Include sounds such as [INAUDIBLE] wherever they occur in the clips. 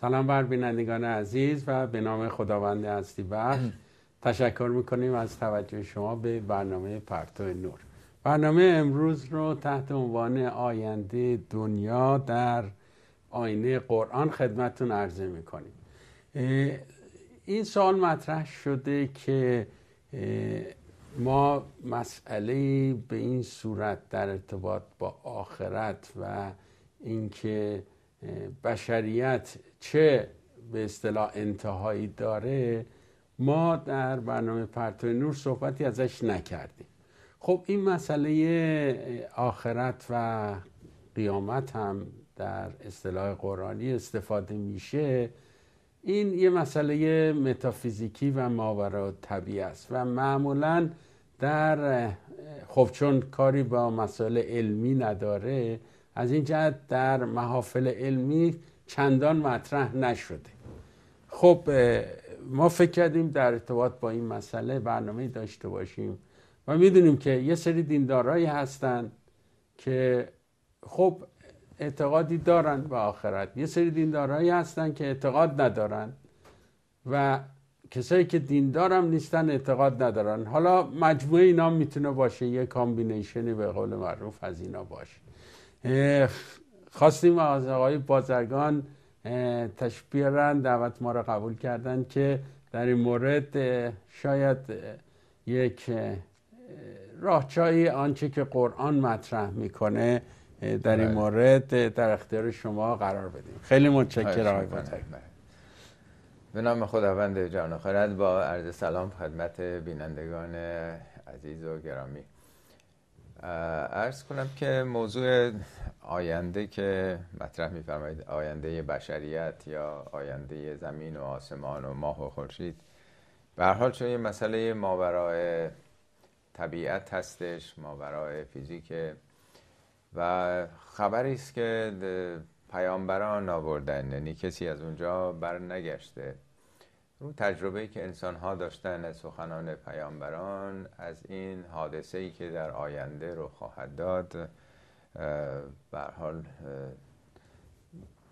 سلام بر بینندگان عزیز و به نام خداوند هستی بخش تشکر میکنیم از توجه شما به برنامه پرتو نور برنامه امروز رو تحت عنوان آینده دنیا در آینه قرآن خدمتون عرضه میکنیم این سال مطرح شده که ما مسئله به این صورت در ارتباط با آخرت و اینکه بشریت چه به اصطلاح انتهایی داره ما در برنامه پرتو نور صحبتی ازش نکردیم خب این مسئله آخرت و قیامت هم در اصطلاح قرآنی استفاده میشه این یه مسئله متافیزیکی و ماورا طبیعی است و معمولا در خب چون کاری با مسئله علمی نداره از این جهت در محافل علمی چندان مطرح نشده خب ما فکر کردیم در ارتباط با این مسئله برنامه داشته باشیم و میدونیم که یه سری دیندارایی هستن که خب اعتقادی دارن به آخرت یه سری دیندارایی هستن که اعتقاد ندارن و کسایی که دیندارم نیستن اعتقاد ندارن حالا مجموعه اینا میتونه باشه یه کامبینیشنی به قول معروف از اینا باشه خواستیم از آقای بازرگان تشبیه دعوت ما را قبول کردن که در این مورد شاید یک راهچایی آنچه که قرآن مطرح میکنه در این بله. مورد در اختیار شما قرار بدیم خیلی متشکرم آقای بازرگان بله. به نام خداوند جان و خرد با عرض سلام خدمت بینندگان عزیز و گرامی ارز کنم که موضوع آینده که مطرح میفرمایید آینده بشریت یا آینده زمین و آسمان و ماه و خورشید به حال چون یه مسئله ماورای طبیعت هستش ماورای فیزیک و خبری است که پیامبران آوردن یعنی کسی از اونجا بر نگشته رو تجربه که انسان ها داشتن از سخنان پیامبران از این حادثه ای که در آینده رو خواهد داد بر حال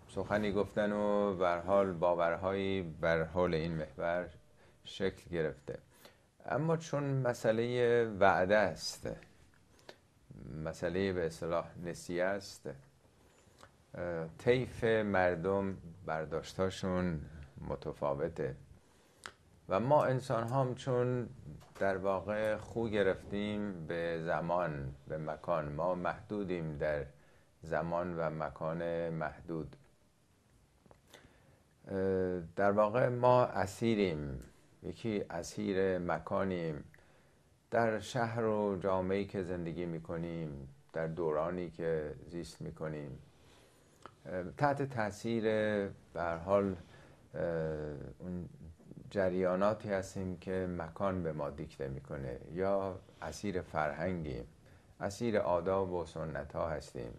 سخنی گفتن و بر حال باورهایی بر حول این محور شکل گرفته اما چون مسئله وعده است مسئله به اصطلاح نسیه است طیف مردم برداشتاشون متفاوته و ما انسان هم چون در واقع خو گرفتیم به زمان به مکان ما محدودیم در زمان و مکان محدود در واقع ما اسیریم یکی اسیر مکانیم در شهر و جامعه که زندگی میکنیم در دورانی که زیست میکنیم تحت تاثیر به حال اون جریاناتی هستیم که مکان به ما دیکته میکنه یا اسیر فرهنگیم اسیر آداب و سنت ها هستیم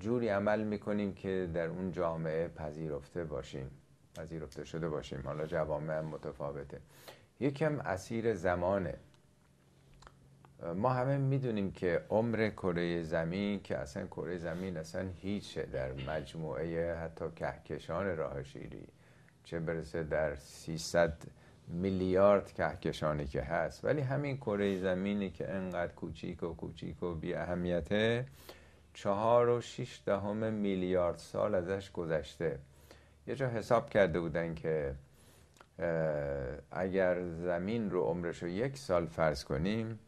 جوری عمل میکنیم که در اون جامعه پذیرفته باشیم پذیرفته شده باشیم حالا جوامع متفاوته یکم اسیر زمانه ما همه میدونیم که عمر کره زمین که اصلا کره زمین اصلا هیچه در مجموعه حتی کهکشان راه شیری چه برسه در 300 میلیارد کهکشانی که هست ولی همین کره زمینی که انقدر کوچیک و کوچیک و بی اهمیته چهار و شیش دهم میلیارد سال ازش گذشته یه جا حساب کرده بودن که اگر زمین رو عمرش رو یک سال فرض کنیم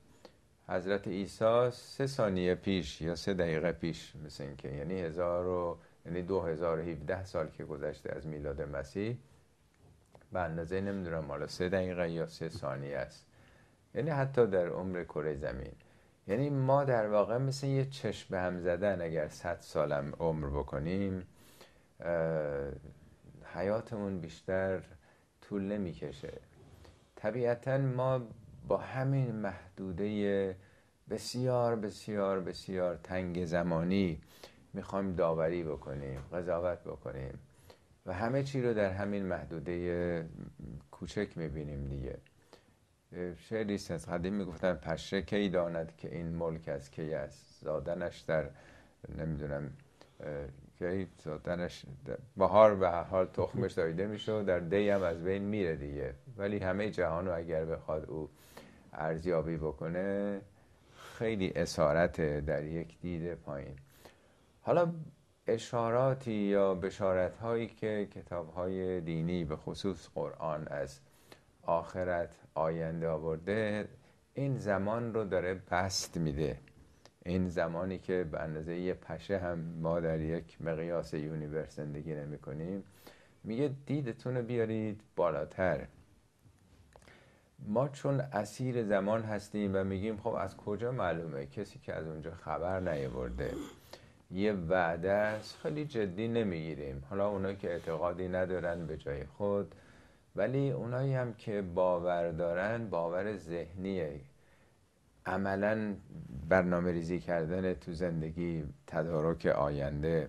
حضرت عیسی سه ثانیه پیش یا سه دقیقه پیش مثل اینکه یعنی هزار و یعنی 2017 سال که گذشته از میلاد مسیح به اندازه نمیدونم حالا سه دقیقه یا سه ثانیه است یعنی حتی در عمر کره زمین یعنی ما در واقع مثل یه چشم به هم زدن اگر صد سالم عمر بکنیم حیاتمون بیشتر طول نمیکشه طبیعتا ما با همین محدوده بسیار بسیار بسیار تنگ زمانی میخوایم داوری بکنیم قضاوت بکنیم و همه چی رو در همین محدوده کوچک میبینیم دیگه شعری از قدیم میگفتن پشه کی داند که این ملک از کی است زادنش در نمیدونم کی زادنش بهار به هر حال تخمش دایده میشه در دی هم از بین میره دیگه ولی همه جهان رو اگر بخواد او ارزیابی بکنه خیلی اسارت در یک دید پایین حالا اشاراتی یا بشارت هایی که کتاب های دینی به خصوص قرآن از آخرت آینده آورده این زمان رو داره بست میده این زمانی که به اندازه یه پشه هم ما در یک مقیاس یونیورس زندگی نمی کنیم میگه دیدتون رو بیارید بالاتر ما چون اسیر زمان هستیم و میگیم خب از کجا معلومه کسی که از اونجا خبر نیاورده یه وعده است خیلی جدی نمیگیریم حالا اونایی که اعتقادی ندارن به جای خود ولی اونایی هم که باور دارن باور ذهنیه عملا برنامه ریزی کردن تو زندگی تدارک آینده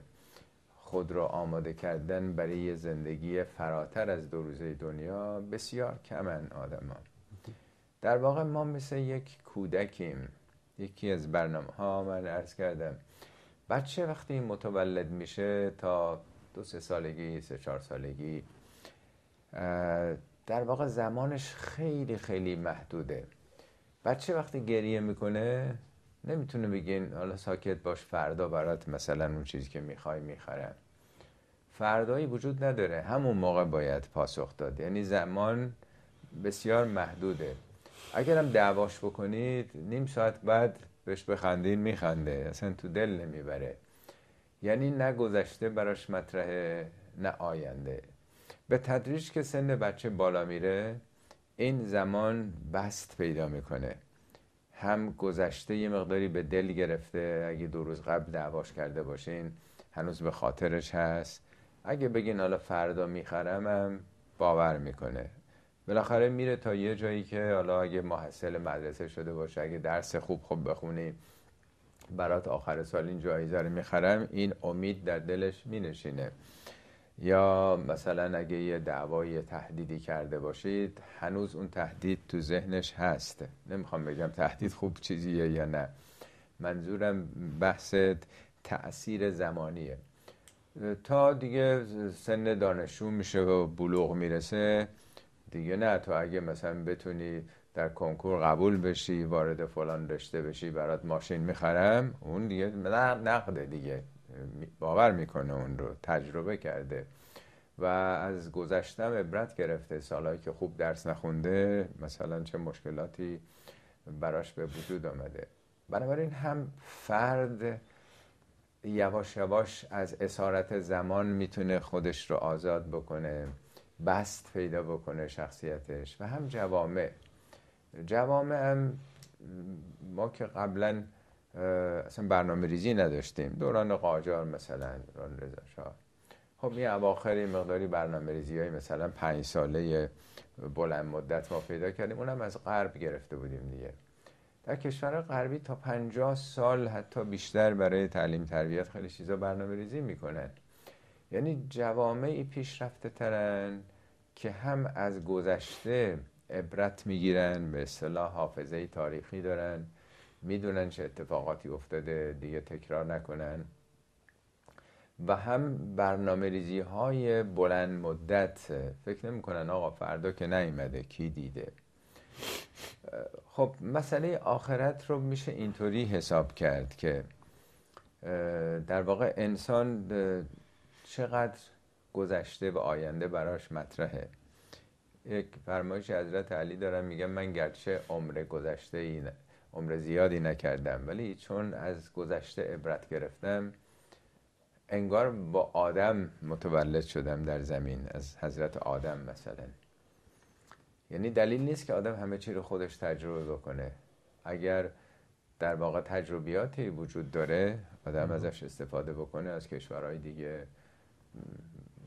خود را آماده کردن برای یه زندگی فراتر از دو روزه دنیا بسیار کمن آدما در واقع ما مثل یک کودکیم یکی از برنامه ها من عرض کردم بچه وقتی متولد میشه تا دو سه سالگی سه چهار سالگی در واقع زمانش خیلی خیلی محدوده بچه وقتی گریه میکنه نمیتونه بگین حالا ساکت باش فردا برات مثلا اون چیزی که میخوای میخرم فردایی وجود نداره همون موقع باید پاسخ داد یعنی زمان بسیار محدوده اگرم دعواش بکنید نیم ساعت بعد بهش بخندین میخنده اصلا تو دل نمیبره یعنی نه گذشته براش مطرحه نه آینده به تدریج که سن بچه بالا میره این زمان بست پیدا میکنه هم گذشته یه مقداری به دل گرفته اگه دو روز قبل دعواش کرده باشین هنوز به خاطرش هست اگه بگین حالا فردا میخرم باور میکنه بالاخره میره تا یه جایی که حالا اگه محصل مدرسه شده باشه اگه درس خوب خوب بخونی برات آخر سال این جایزه رو میخرم این امید در دلش مینشینه یا مثلا اگه یه دعوای تهدیدی کرده باشید هنوز اون تهدید تو ذهنش هست نمیخوام بگم تهدید خوب چیزیه یا نه منظورم بحث تاثیر زمانیه تا دیگه سن دانشجو میشه و بلوغ میرسه دیگه نه تو اگه مثلا بتونی در کنکور قبول بشی وارد فلان رشته بشی برات ماشین میخرم اون دیگه نقده دیگه باور میکنه اون رو تجربه کرده و از گذشتم عبرت گرفته سالهایی که خوب درس نخونده مثلا چه مشکلاتی براش به وجود آمده بنابراین هم فرد یواش یواش از اسارت زمان میتونه خودش رو آزاد بکنه بست پیدا بکنه شخصیتش و هم جوامع جوامع هم ما که قبلا اصلا برنامه ریزی نداشتیم دوران قاجار مثلا دوران رضا خب این اواخر مقداری برنامه ریزی های مثلا پنج ساله بلند مدت ما پیدا کردیم اونم از غرب گرفته بودیم دیگه در کشور غربی تا 50 سال حتی بیشتر برای تعلیم تربیت خیلی چیزا برنامه ریزی میکنن یعنی جوامعی پیشرفته ترن که هم از گذشته عبرت میگیرن به اصطلاح حافظه تاریخی دارن میدونن چه اتفاقاتی افتاده دیگه تکرار نکنن و هم برنامه ریزی های بلند مدت فکر نمیکنن آقا فردا که نیمده کی دیده خب مسئله آخرت رو میشه اینطوری حساب کرد که در واقع انسان چقدر گذشته و آینده براش مطرحه یک فرمایش حضرت علی دارم میگم من گرچه عمر گذشته این، عمر زیادی نکردم ولی چون از گذشته عبرت گرفتم انگار با آدم متولد شدم در زمین از حضرت آدم مثلا یعنی دلیل نیست که آدم همه چی رو خودش تجربه بکنه اگر در واقع تجربیاتی وجود داره آدم ازش استفاده بکنه از کشورهای دیگه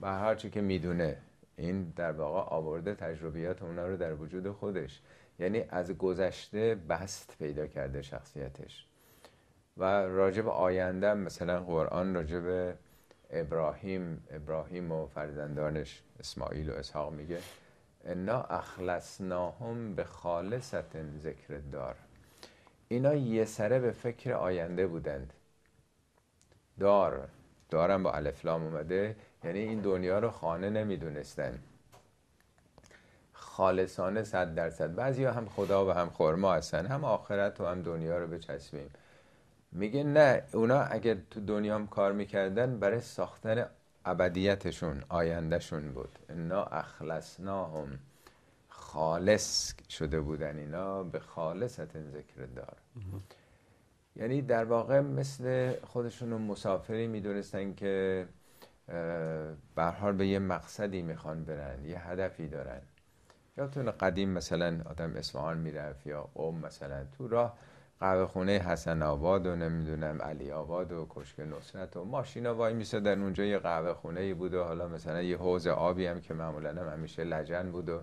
و هرچی که میدونه این در واقع آورده تجربیات اونا رو در وجود خودش یعنی از گذشته بست پیدا کرده شخصیتش و راجب آینده مثلا قرآن راجب ابراهیم ابراهیم و فرزندانش اسماعیل و اسحاق میگه انا اخلصناهم به خالصت ذکر دار اینا یه سره به فکر آینده بودند دار دارم با الفلام اومده یعنی این دنیا رو خانه نمیدونستن خالصانه صد درصد بعضی هم خدا و هم خورما هستن هم آخرت و هم دنیا رو بچسبیم میگه نه اونا اگر تو دنیا هم کار میکردن برای ساختن ابدیتشون آیندهشون بود انا هم خالص شده بودن اینا به خالصت ذکر دار یعنی در واقع مثل خودشون مسافری میدونستن که برحال به یه مقصدی میخوان برن یه هدفی دارن یادتونه قدیم مثلا آدم اصفهان میرفت یا قوم مثلا تو راه قهوه خونه حسن آباد و نمیدونم علی آباد و کشک نصرت و ماشینا وای میسه در اونجا یه قهوه خونه بود و حالا مثلا یه حوز آبی هم که معمولا هم همیشه لجن بود و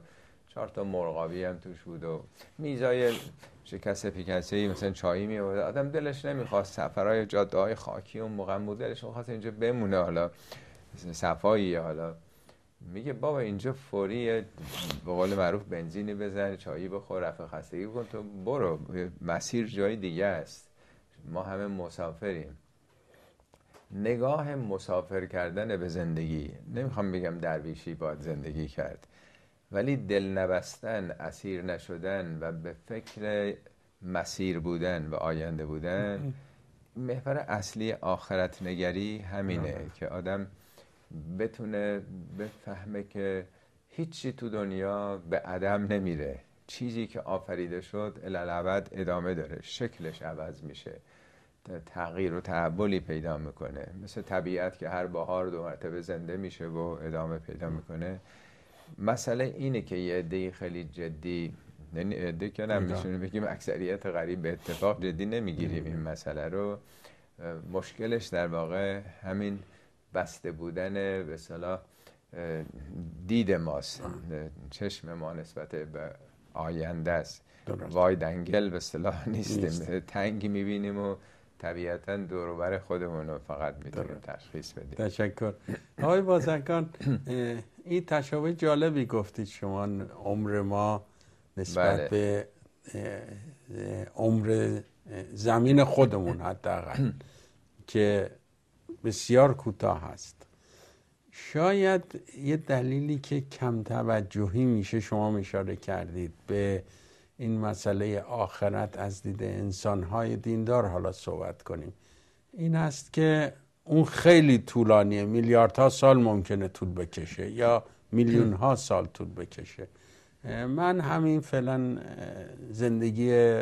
چهار تا مرغابی هم توش بود و میزای شکست پیکسته ای مثلا چایی می آدم دلش نمیخواست سفرهای جاده های خاکی اون موقع بود دلش میخواست اینجا بمونه حالا صفایی حالا میگه بابا اینجا فوری به قول معروف بنزینی بزن چایی بخور رفع خستگی کن تو برو مسیر جای دیگه است ما همه مسافریم نگاه مسافر کردن به زندگی نمیخوام بگم درویشی باید زندگی کرد ولی دل نبستن اسیر نشدن و به فکر مسیر بودن و آینده بودن محور اصلی آخرت نگری همینه آره. که آدم بتونه بفهمه که هیچی تو دنیا به عدم نمیره چیزی که آفریده شد الالعبد ادامه داره شکلش عوض میشه تغییر و تحولی پیدا میکنه مثل طبیعت که هر بهار دو مرتبه زنده میشه و ادامه پیدا میکنه مسئله اینه که یه عده خیلی جدی یعنی عده که نمیشونه بگیم اکثریت غریب به اتفاق جدی نمیگیریم این مسئله رو مشکلش در واقع همین بسته بودن به صلاح دید ماست چشم ما نسبت به آینده است وای دنگل به صلاح نیستیم تنگ میبینیم و طبیعتا دوروبر خودمون رو فقط میتونیم تشخیص بدیم تشکر آقای بازرگان این تشابه جالبی گفتید شما عمر ما نسبت بله. به عمر زمین خودمون حداقل [COUGHS] که بسیار کوتاه هست شاید یه دلیلی که کم توجهی میشه شما اشاره کردید به این مسئله آخرت از دید انسانهای دیندار حالا صحبت کنیم این است که اون خیلی طولانیه میلیاردها سال ممکنه طول بکشه یا میلیون ها سال طول بکشه من همین فعلا زندگی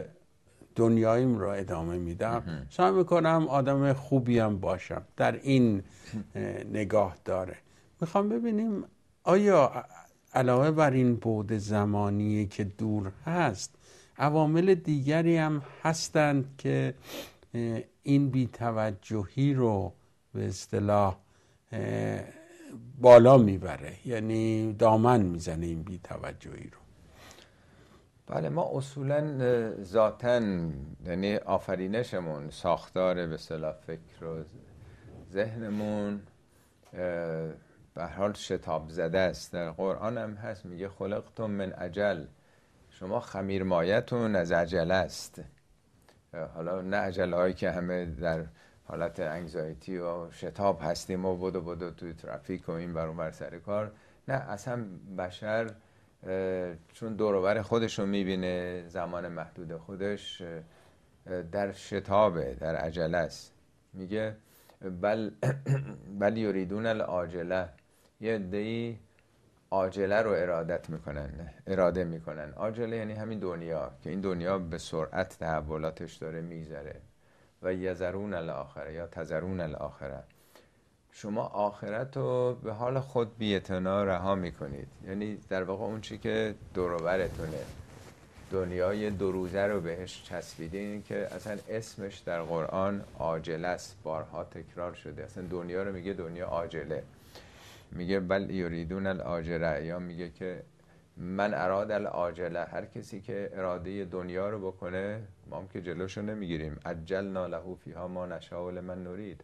دنیاییم رو ادامه میدم سعی میکنم آدم خوبیم باشم در این نگاه داره میخوام ببینیم آیا علاوه بر این بود زمانی که دور هست عوامل دیگری هم هستند که این بیتوجهی رو به اصطلاح بالا میبره یعنی دامن میزنه این بیتوجهی رو بله ما اصولا ذاتا یعنی آفرینشمون ساختار به صلاح فکر و ذهنمون به حال شتاب زده است در قرآن هم هست میگه خلقتم من عجل شما خمیر خمیرمایتون از عجل است حالا نه عجل هایی که همه در حالت انگزایتی و شتاب هستیم و بدو بدو توی ترافیک و این بر سر کار نه اصلا بشر چون دوروبر خودش رو میبینه زمان محدود خودش در شتابه در عجله است میگه بل [CLEARS THROAT] بل یریدون العاجله یه دی عاجله رو ارادت میکنن اراده میکنن عاجله یعنی همین دنیا که این دنیا به سرعت تحولاتش داره میگذره و یزرون الاخره یا تزرون الاخره شما آخرت رو به حال خود اتنا رها میکنید یعنی در واقع اون چی که دوروبرتونه دنیای دو روزه رو بهش چسبیدین که اصلا اسمش در قرآن عاجله است بارها تکرار شده اصلا دنیا رو میگه دنیا عاجله میگه بل یریدون العاجله یا میگه که من اراد العاجله هر کسی که اراده دنیا رو بکنه ما هم که جلوشو نمیگیریم عجلنا له فیها ما نشاء من نورید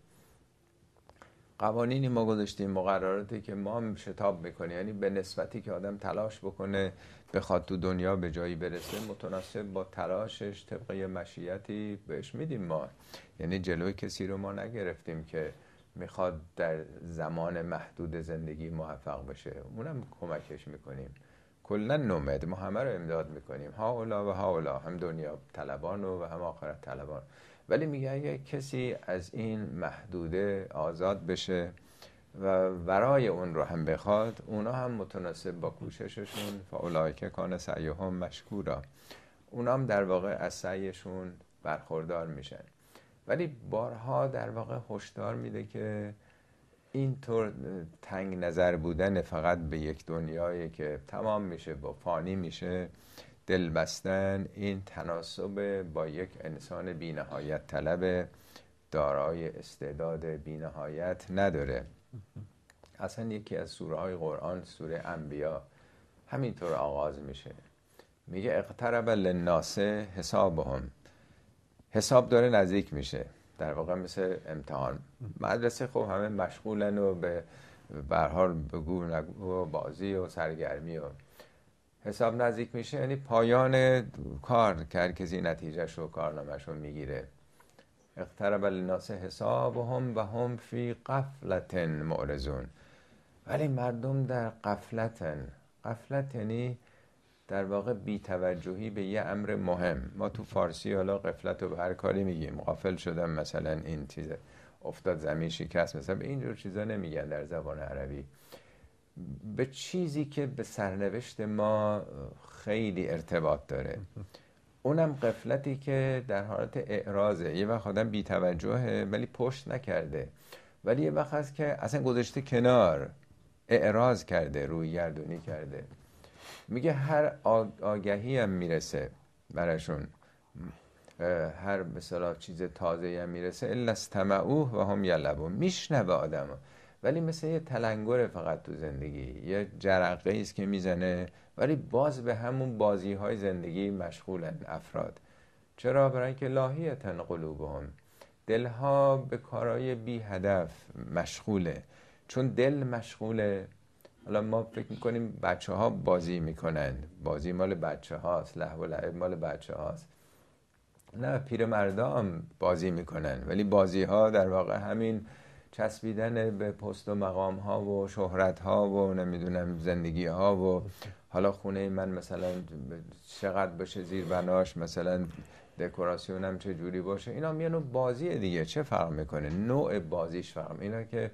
قوانینی ما گذاشتیم مقرراتی که ما هم شتاب میکنه یعنی به نسبتی که آدم تلاش بکنه بخواد تو دنیا به جایی برسه متناسب با تلاشش طبقه مشیتی بهش میدیم ما یعنی جلوی کسی رو ما نگرفتیم که میخواد در زمان محدود زندگی موفق بشه اونم کمکش میکنیم کلا نومد ما همه رو امداد میکنیم ها اولا و ها اولا هم دنیا طلبان و هم آخرت طلبان ولی میگه اگه کسی از این محدوده آزاد بشه و ورای اون رو هم بخواد اونا هم متناسب با کوشششون و که کان هم مشکورا اونا هم در واقع از سعیشون برخوردار میشن ولی بارها در واقع هشدار میده که اینطور تنگ نظر بودن فقط به یک دنیایی که تمام میشه با فانی میشه دل بستن این تناسب با یک انسان بینهایت طلب دارای استعداد بینهایت نداره اصلا یکی از سوره های قرآن سوره انبیا همینطور آغاز میشه میگه اقترب للناس حسابهم حساب داره نزدیک میشه در واقع مثل امتحان مدرسه خب همه مشغولن و به برحال به و بازی و سرگرمی و حساب نزدیک میشه یعنی پایان کار کرد کسی نتیجهش و کارنامهش رو میگیره اقترب لناس حساب و هم هم فی قفلت معرزون ولی مردم در قفلتن قفلت یعنی در واقع توجهی به یه امر مهم ما تو فارسی حالا قفلت رو به هر کاری میگیم غافل شدم مثلا این چیز افتاد زمین شکست مثلا به اینجور چیزا نمیگن در زبان عربی به چیزی که به سرنوشت ما خیلی ارتباط داره اونم قفلتی که در حالت اعراضه یه وقت آدم توجهه ولی پشت نکرده ولی یه وقت هست که اصلا گذاشته کنار اعراض کرده روی گردونی کرده میگه هر آگهی هم میرسه براشون هر مثلا چیز تازه هم میرسه الا استمعوه و هم یلبو میشنوه آدم ولی مثل یه تلنگره فقط تو زندگی یه جرقه است که میزنه ولی باز به همون بازی های زندگی مشغولن افراد چرا برای که لاهیتن قلوبهم دلها به کارهای بی هدف مشغوله چون دل مشغوله حالا ما فکر میکنیم بچه ها بازی میکنند بازی مال بچه هاست لحو و لعب مال بچه هاست نه پیر هم بازی میکنن ولی بازی ها در واقع همین چسبیدن به پست و مقام ها و شهرت ها و نمیدونم زندگی ها و حالا خونه من مثلا چقدر باشه زیر بناش مثلا دکوراسیونم چه جوری باشه اینا هم یه بازی دیگه چه فرق میکنه نوع بازیش فرق اینا که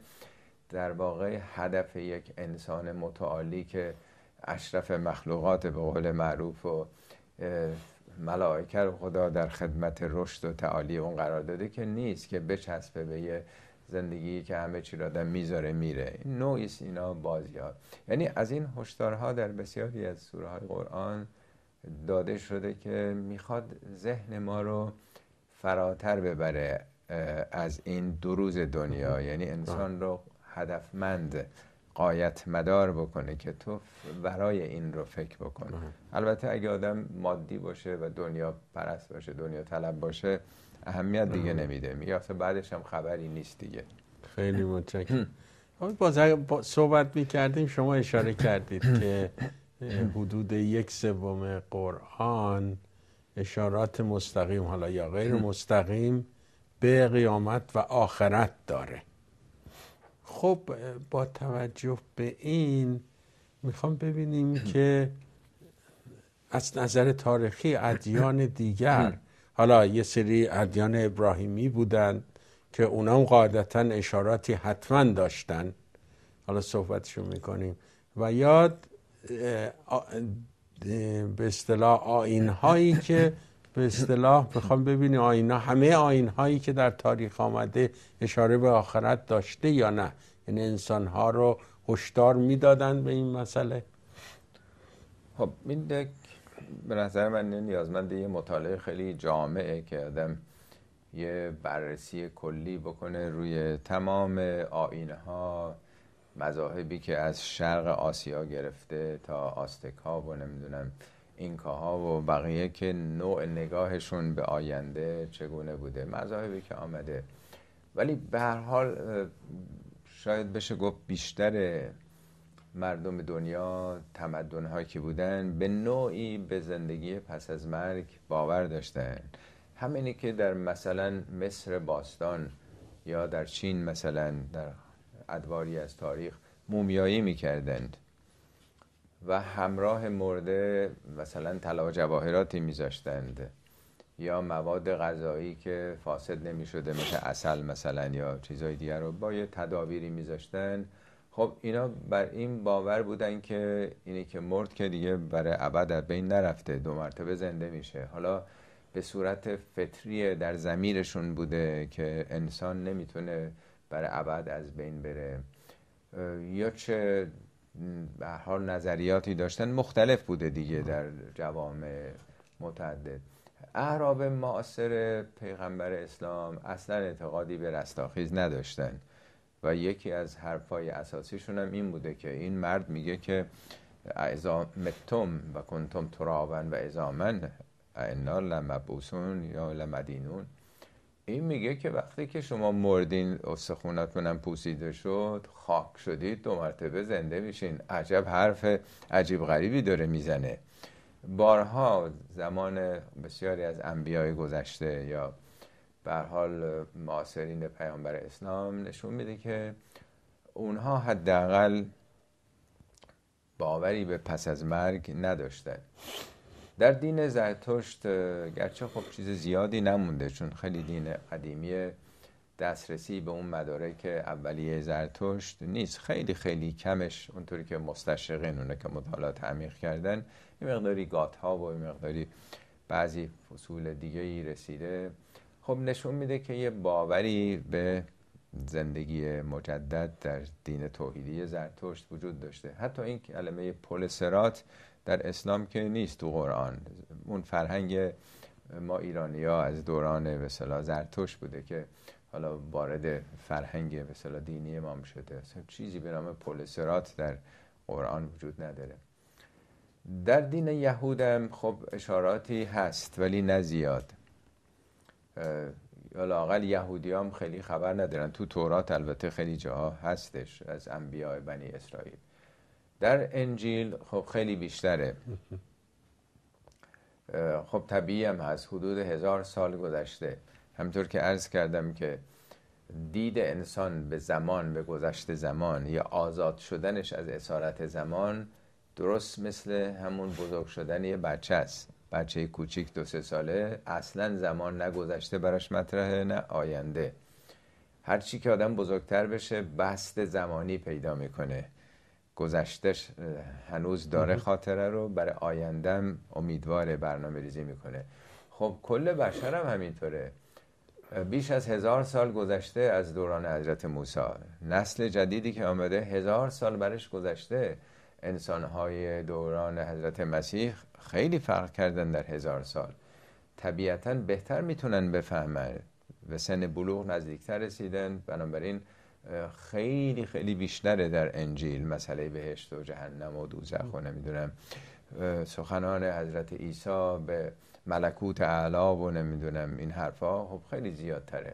در واقع هدف یک انسان متعالی که اشرف مخلوقات به قول معروف و ملائکه خدا در خدمت رشد و تعالی اون قرار داده که نیست که بچسبه به یه زندگی که همه چی را در میذاره میره این اینا بازیاد یعنی از این هشدارها در بسیاری از سوره های قرآن داده شده که میخواد ذهن ما رو فراتر ببره از این دو روز دنیا یعنی انسان رو هدفمند قایت مدار بکنه که تو برای این رو فکر بکنه البته اگه آدم مادی باشه و دنیا پرست باشه دنیا طلب باشه اهمیت دیگه نمیده میگه بعدش هم خبری نیست دیگه خیلی متشکرم خب، باز صحبت میکردیم شما اشاره کردید [COUGHS] که حدود یک سوم قرآن اشارات مستقیم حالا یا غیر مستقیم به قیامت و آخرت داره خب با توجه به این میخوام ببینیم [CLEARS THROAT] که از نظر تاریخی ادیان [CLEARS THROAT] دیگر حالا یه سری ادیان ابراهیمی بودن که اونها قاعدتا اشاراتی حتما داشتن حالا صحبتشو میکنیم و یاد به اصطلاح آین که [CLEARS THROAT] به اصطلاح بخوام ببینی آینا همه آین هایی که در تاریخ آمده اشاره به آخرت داشته یا نه یعنی انسان ها رو هشدار میدادند به این مسئله خب این به نظر من نیازمند یه مطالعه خیلی جامعه که آدم یه بررسی کلی بکنه روی تمام آینه ها مذاهبی که از شرق آسیا گرفته تا آستک ها و نمیدونم اینکاها و بقیه که نوع نگاهشون به آینده چگونه بوده مذاهبی که آمده ولی به هر حال شاید بشه گفت بیشتر مردم دنیا تمدنهایی که بودن به نوعی به زندگی پس از مرگ باور داشتن همینی که در مثلا مصر باستان یا در چین مثلا در ادواری از تاریخ مومیایی میکردند و همراه مرده مثلا طلا جواهراتی میذاشتند یا مواد غذایی که فاسد نمیشده مثل اصل مثلا یا چیزهای دیگر رو با یه تدابیری میذاشتن خب اینا بر این باور بودن که اینی که مرد که دیگه برای عبد از بین نرفته دو مرتبه زنده میشه حالا به صورت فطری در زمیرشون بوده که انسان نمیتونه برای عبد از بین بره یا چه به حال نظریاتی داشتن مختلف بوده دیگه در جوامع متعدد اعراب معاصر پیغمبر اسلام اصلا اعتقادی به رستاخیز نداشتن و یکی از حرفای اساسیشون هم این بوده که این مرد میگه که متم و کنتم ترابن و اعزامن اینا لمبوسون یا لمدینون این میگه که وقتی که شما مردین استخوناتونم پوسیده شد خاک شدید دو مرتبه زنده میشین عجب حرف عجیب غریبی داره میزنه بارها زمان بسیاری از انبیای گذشته یا به حال معاصرین پیامبر اسلام نشون میده که اونها حداقل باوری به پس از مرگ نداشتن در دین زرتشت گرچه خب چیز زیادی نمونده چون خیلی دین قدیمی دسترسی به اون مدارک اولیه زرتشت نیست خیلی خیلی کمش اونطوری که مستشرقین اونه که مطالعات عمیق کردن یه مقداری گات و یه مقداری بعضی فصول دیگه رسیده خب نشون میده که یه باوری به زندگی مجدد در دین توحیدی زرتشت وجود داشته حتی این کلمه پولسرات در اسلام که نیست تو قرآن اون فرهنگ ما ایرانی ها از دوران مثلا زرتوش بوده که حالا وارد فرهنگ مثلا دینی ما شده چیزی به نام پولسرات در قرآن وجود نداره در دین یهودم خب اشاراتی هست ولی نه زیاد اقل یهودی هم خیلی خبر ندارن تو تورات البته خیلی جاها هستش از انبیاء بنی اسرائیل در انجیل خب خیلی بیشتره خب طبیعی هم هست حدود هزار سال گذشته همطور که عرض کردم که دید انسان به زمان به گذشته زمان یا آزاد شدنش از اسارت زمان درست مثل همون بزرگ شدن یه بچه است بچه کوچیک دو سه ساله اصلا زمان نگذشته براش مطرحه نه آینده هرچی که آدم بزرگتر بشه بست زمانی پیدا میکنه گذشته هنوز داره خاطره رو برای آیندم امیدواره برنامه ریزی میکنه خب کل بشر هم همینطوره بیش از هزار سال گذشته از دوران حضرت موسی نسل جدیدی که آمده هزار سال برش گذشته انسانهای دوران حضرت مسیح خیلی فرق کردن در هزار سال طبیعتا بهتر میتونن بفهمن به سن بلوغ نزدیکتر رسیدن بنابراین خیلی خیلی بیشتره در انجیل مسئله بهشت و جهنم و دوزخ و نمیدونم سخنان حضرت عیسی به ملکوت اعلا و نمیدونم این حرفها خب خیلی زیادتره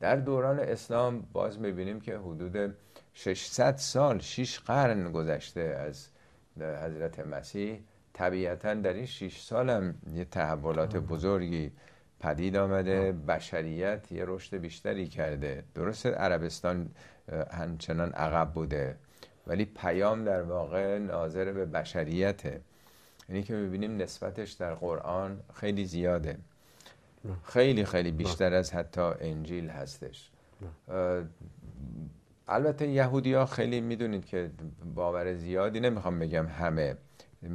در دوران اسلام باز میبینیم که حدود 600 سال 6 قرن گذشته از حضرت مسیح طبیعتا در این 6 سالم یه تحولات بزرگی پدید آمده بشریت یه رشد بیشتری کرده درسته عربستان همچنان عقب بوده ولی پیام در واقع ناظر به بشریته یعنی که میبینیم نسبتش در قرآن خیلی زیاده خیلی خیلی بیشتر از حتی انجیل هستش البته یهودی ها خیلی میدونید که باور زیادی نمیخوام بگم همه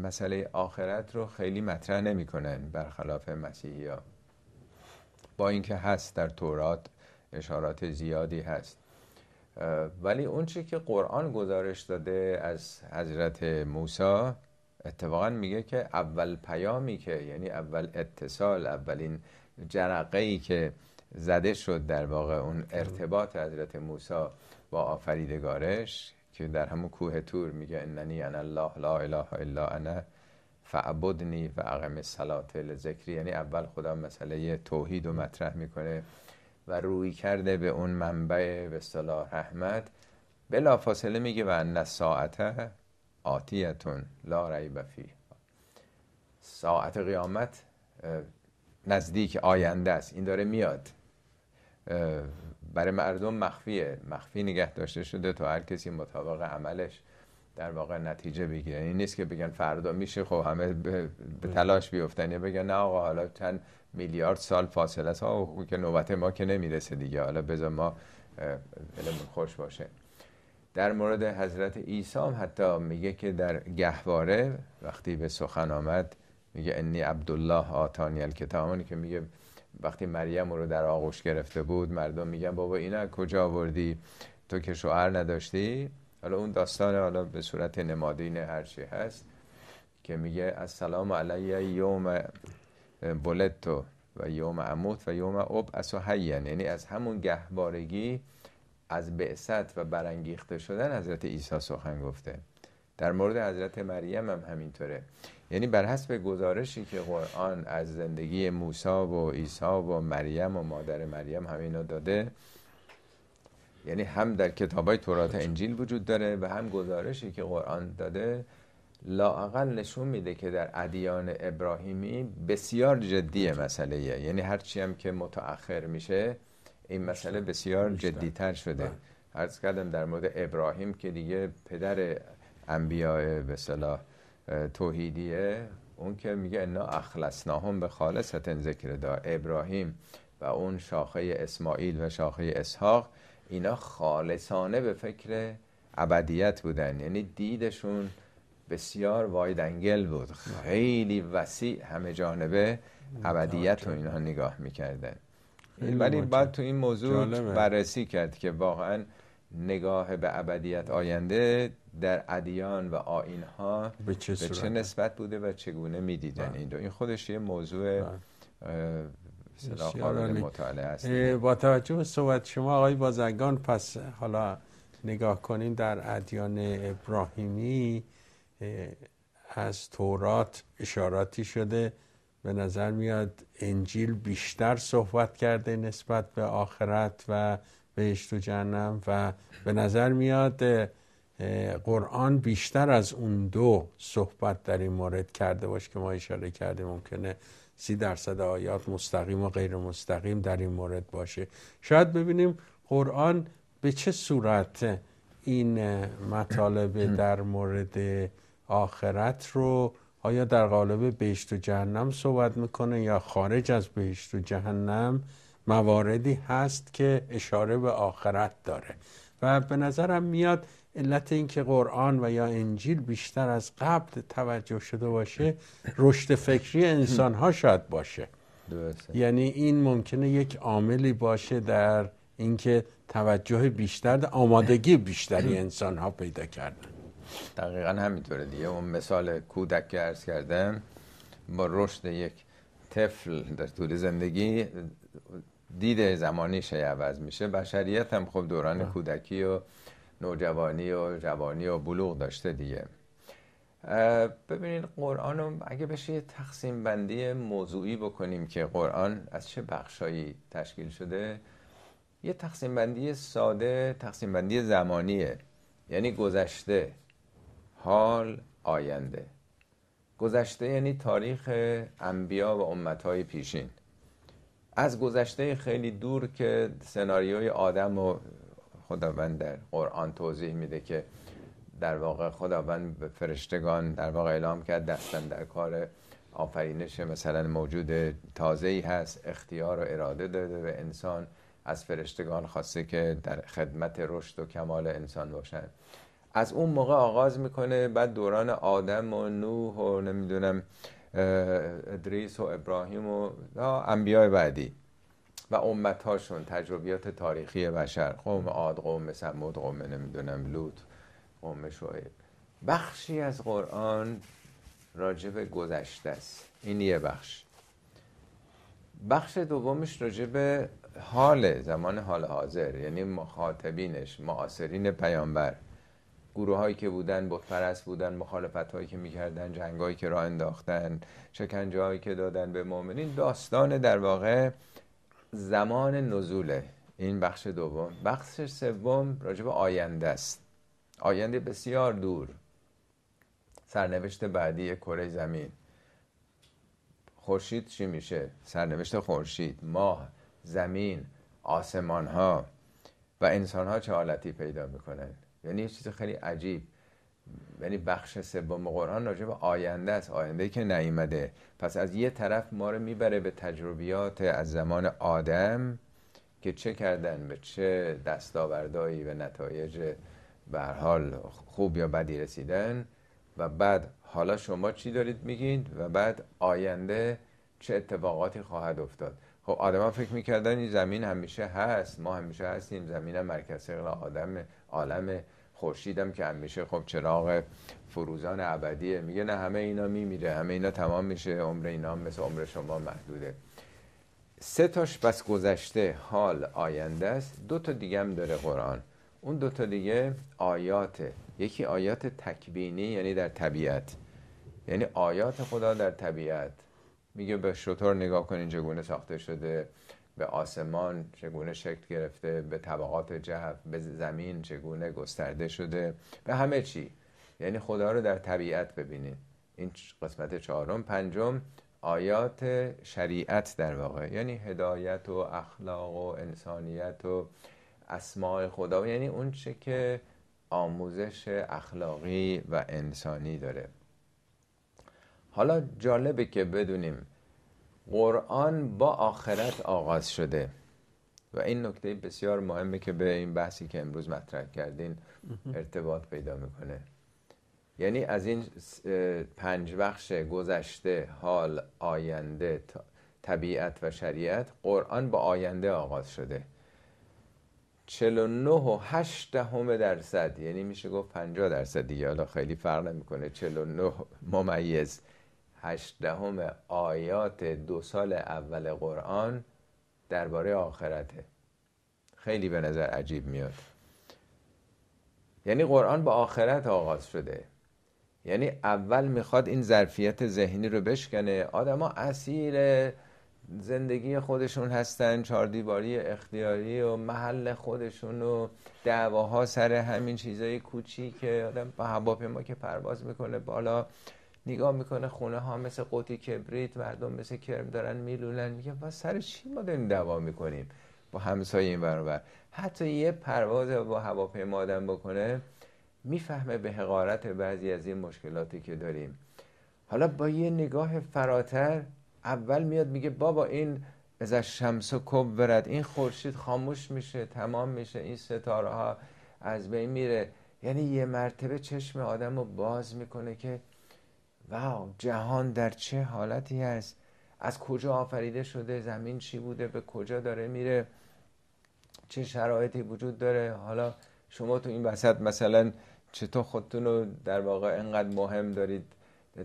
مسئله آخرت رو خیلی مطرح نمیکنن برخلاف مسیحی ها با اینکه هست در تورات اشارات زیادی هست ولی اون که قرآن گزارش داده از حضرت موسی اتفاقا میگه که اول پیامی که یعنی اول اتصال اولین جرقه ای که زده شد در واقع اون ارتباط حضرت موسی با آفریدگارش که در همون کوه تور میگه اننی انا الله لا اله الا انا فعبدنی و اقم سلات لذکری. یعنی اول خدا مسئله توحید و مطرح میکنه و روی کرده به اون منبع به صلاح رحمت بلا فاصله میگه و ان ساعته آتیتون لا ریب بفی. ساعت قیامت نزدیک آینده است این داره میاد برای مردم مخفیه مخفی نگه داشته شده تا هر کسی مطابق عملش در واقع نتیجه بگیرن یعنی این نیست که بگن فردا میشه خب همه به بله. تلاش بیفتن یا بگن نه آقا حالا چند میلیارد سال فاصله است آقا که نوبت ما که نمیرسه دیگه حالا بذار ما دلمون خوش باشه در مورد حضرت عیسی هم حتی میگه که در گهواره وقتی به سخن آمد میگه انی عبدالله آتانی الکتاب که میگه وقتی مریم رو در آغوش گرفته بود مردم میگن بابا اینا کجا آوردی تو که شوهر نداشتی حالا اون داستان حالا به صورت نمادین هرچی هست که میگه السلام علیه یوم بولتو و یوم عموت و یوم اب حیان یعنی از همون گهبارگی از بعثت و برانگیخته شدن حضرت عیسی سخن گفته در مورد حضرت مریم هم همینطوره یعنی بر حسب گزارشی که قرآن از زندگی موسی و عیسی و مریم و مادر مریم همینو داده یعنی هم در کتاب های تورات خب انجیل وجود داره و هم گزارشی که قرآن داده لاقل نشون میده که در ادیان ابراهیمی بسیار جدی مسئله یه یعنی هرچی هم که متأخر میشه این مسئله بسیار جدیتر شده بله. عرض کردم در مورد ابراهیم که دیگه پدر انبیاء به صلاح توحیدیه اون که میگه انا اخلصناهم به خالصت ذکر دا ابراهیم و اون شاخه اسماعیل و شاخه اسحاق اینا خالصانه به فکر ابدیت بودن یعنی دیدشون بسیار وایدنگل بود خیلی وسیع همه جانبه ابدیت رو اینها نگاه میکردن ولی بعد تو این موضوع بررسی کرد که واقعا نگاه به ابدیت آینده در ادیان و آین ها به چه, به چه نسبت بوده و چگونه میدیدن بله. این دو این خودش یه موضوع بله. با توجه به صحبت شما آقای بازرگان پس حالا نگاه کنیم در ادیان ابراهیمی از تورات اشاراتی شده به نظر میاد انجیل بیشتر صحبت کرده نسبت به آخرت و بهشت و جهنم و به نظر میاد قرآن بیشتر از اون دو صحبت در این مورد کرده باش که ما اشاره کرده ممکنه سی درصد آیات مستقیم و غیر مستقیم در این مورد باشه شاید ببینیم قرآن به چه صورت این مطالب در مورد آخرت رو آیا در قالب بهشت و جهنم صحبت میکنه یا خارج از بهشت و جهنم مواردی هست که اشاره به آخرت داره و به نظرم میاد علت اینکه قرآن و یا انجیل بیشتر از قبل توجه شده باشه رشد فکری انسان ها شاید باشه یعنی این ممکنه یک عاملی باشه در اینکه توجه بیشتر آمادگی بیشتری انسان ها پیدا کردن دقیقا همینطوره دیگه اون مثال کودک که ارز کردم با رشد یک طفل در طول زندگی دیده زمانی عوض میشه بشریت هم خب دوران کودکی و نوجوانی و جوانی و بلوغ داشته دیگه ببینید قرآن رو اگه بشه یه تقسیم بندی موضوعی بکنیم که قرآن از چه بخشایی تشکیل شده یه تقسیم بندی ساده تقسیم بندی زمانیه یعنی گذشته حال آینده گذشته یعنی تاریخ انبیا و امتهای پیشین از گذشته خیلی دور که سناریوی آدم و خداوند در قرآن توضیح میده که در واقع خداوند به فرشتگان در واقع اعلام کرد دستن در کار آفرینش مثلا موجود تازه ای هست اختیار و اراده داده به انسان از فرشتگان خواسته که در خدمت رشد و کمال انسان باشند از اون موقع آغاز میکنه بعد دوران آدم و نوح و نمیدونم ادریس و ابراهیم و انبیای بعدی و هاشون تجربیات تاریخی بشر قوم عاد قوم سمود قوم نمیدونم لوط قوم شعیب بخشی از قرآن راجب گذشته است این یه بخش بخش دومش راجب حال زمان حال حاضر یعنی مخاطبینش معاصرین پیامبر گروه هایی که بودن بتپرست بودن مخالفت هایی که میکردن جنگ هایی که راه انداختن شکنجه هایی که دادن به مؤمنین داستان در واقع زمان نزوله این بخش دوم بخش سوم راجع به آینده است آینده بسیار دور سرنوشت بعدی کره زمین خورشید چی میشه سرنوشت خورشید ماه زمین آسمان ها و انسان ها چه حالتی پیدا میکنن یعنی یه چیز خیلی عجیب یعنی بخش سوم قرآن راجع به آینده است آینده که نیامده پس از یه طرف ما رو میبره به تجربیات از زمان آدم که چه کردن به چه دستاوردهایی و نتایج به حال خوب یا بدی رسیدن و بعد حالا شما چی دارید میگین و بعد آینده چه اتفاقاتی خواهد افتاد خب آدما فکر میکردن این زمین همیشه هست ما همیشه هستیم زمین مرکز آدم عالمه خورشیدم که همیشه خب چراغ فروزان ابدیه میگه نه همه اینا میمیره همه اینا تمام میشه عمر اینا مثل عمر شما محدوده سه تاش بس گذشته حال آینده است دو تا دیگه هم داره قرآن اون دو تا دیگه آیات یکی آیات تکبینی یعنی در طبیعت یعنی آیات خدا در طبیعت میگه به شطور نگاه کنین چگونه ساخته شده به آسمان چگونه شکل گرفته به طبقات جهف به زمین چگونه گسترده شده به همه چی یعنی خدا رو در طبیعت ببینید این قسمت چهارم پنجم آیات شریعت در واقع یعنی هدایت و اخلاق و انسانیت و اسماع خدا و یعنی اون چه که آموزش اخلاقی و انسانی داره حالا جالبه که بدونیم قرآن با آخرت آغاز شده و این نکته بسیار مهمه که به این بحثی که امروز مطرح کردین ارتباط پیدا میکنه یعنی از این پنج بخش گذشته حال آینده طبیعت و شریعت قرآن با آینده آغاز شده 49 و 8 همه درصد یعنی میشه گفت 50 درصد دیگه حالا خیلی فرق نمیکنه 49 ممیز هشتدهم آیات دو سال اول قرآن درباره آخرته خیلی به نظر عجیب میاد یعنی قرآن با آخرت آغاز شده یعنی اول میخواد این ظرفیت ذهنی رو بشکنه آدما اسیر زندگی خودشون هستن چهار اختیاری و محل خودشون و دعواها سر همین چیزای کوچیک آدم با هواپیما که پرواز میکنه بالا نگاه میکنه خونه ها مثل قوطی کبریت مردم مثل کرم دارن میلولن میگه و سر چی ما داریم دوام میکنیم با همسایه این برابر حتی یه پرواز با هواپیما آدم بکنه میفهمه به حقارت بعضی از این مشکلاتی که داریم حالا با یه نگاه فراتر اول میاد میگه بابا این از شمس و کب برد این خورشید خاموش میشه تمام میشه این ستاره ها از بین میره یعنی یه مرتبه چشم آدم رو باز میکنه که واو جهان در چه حالتی است از کجا آفریده شده زمین چی بوده به کجا داره میره چه شرایطی وجود داره حالا شما تو این وسط مثلا چطور خودتون رو در واقع انقدر مهم دارید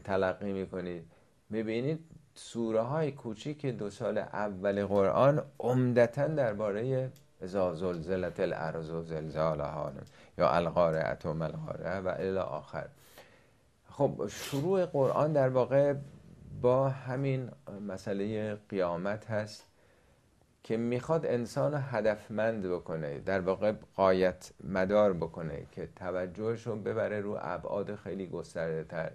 تلقی میکنید میبینید سوره های کوچیک دو سال اول قرآن عمدتا درباره زلزلت الارض و هاون یا القارعه و القارعه و الی آخر خب شروع قرآن در واقع با همین مسئله قیامت هست که میخواد انسان هدفمند بکنه در واقع قایت مدار بکنه که توجهش رو ببره رو ابعاد خیلی گسترده تر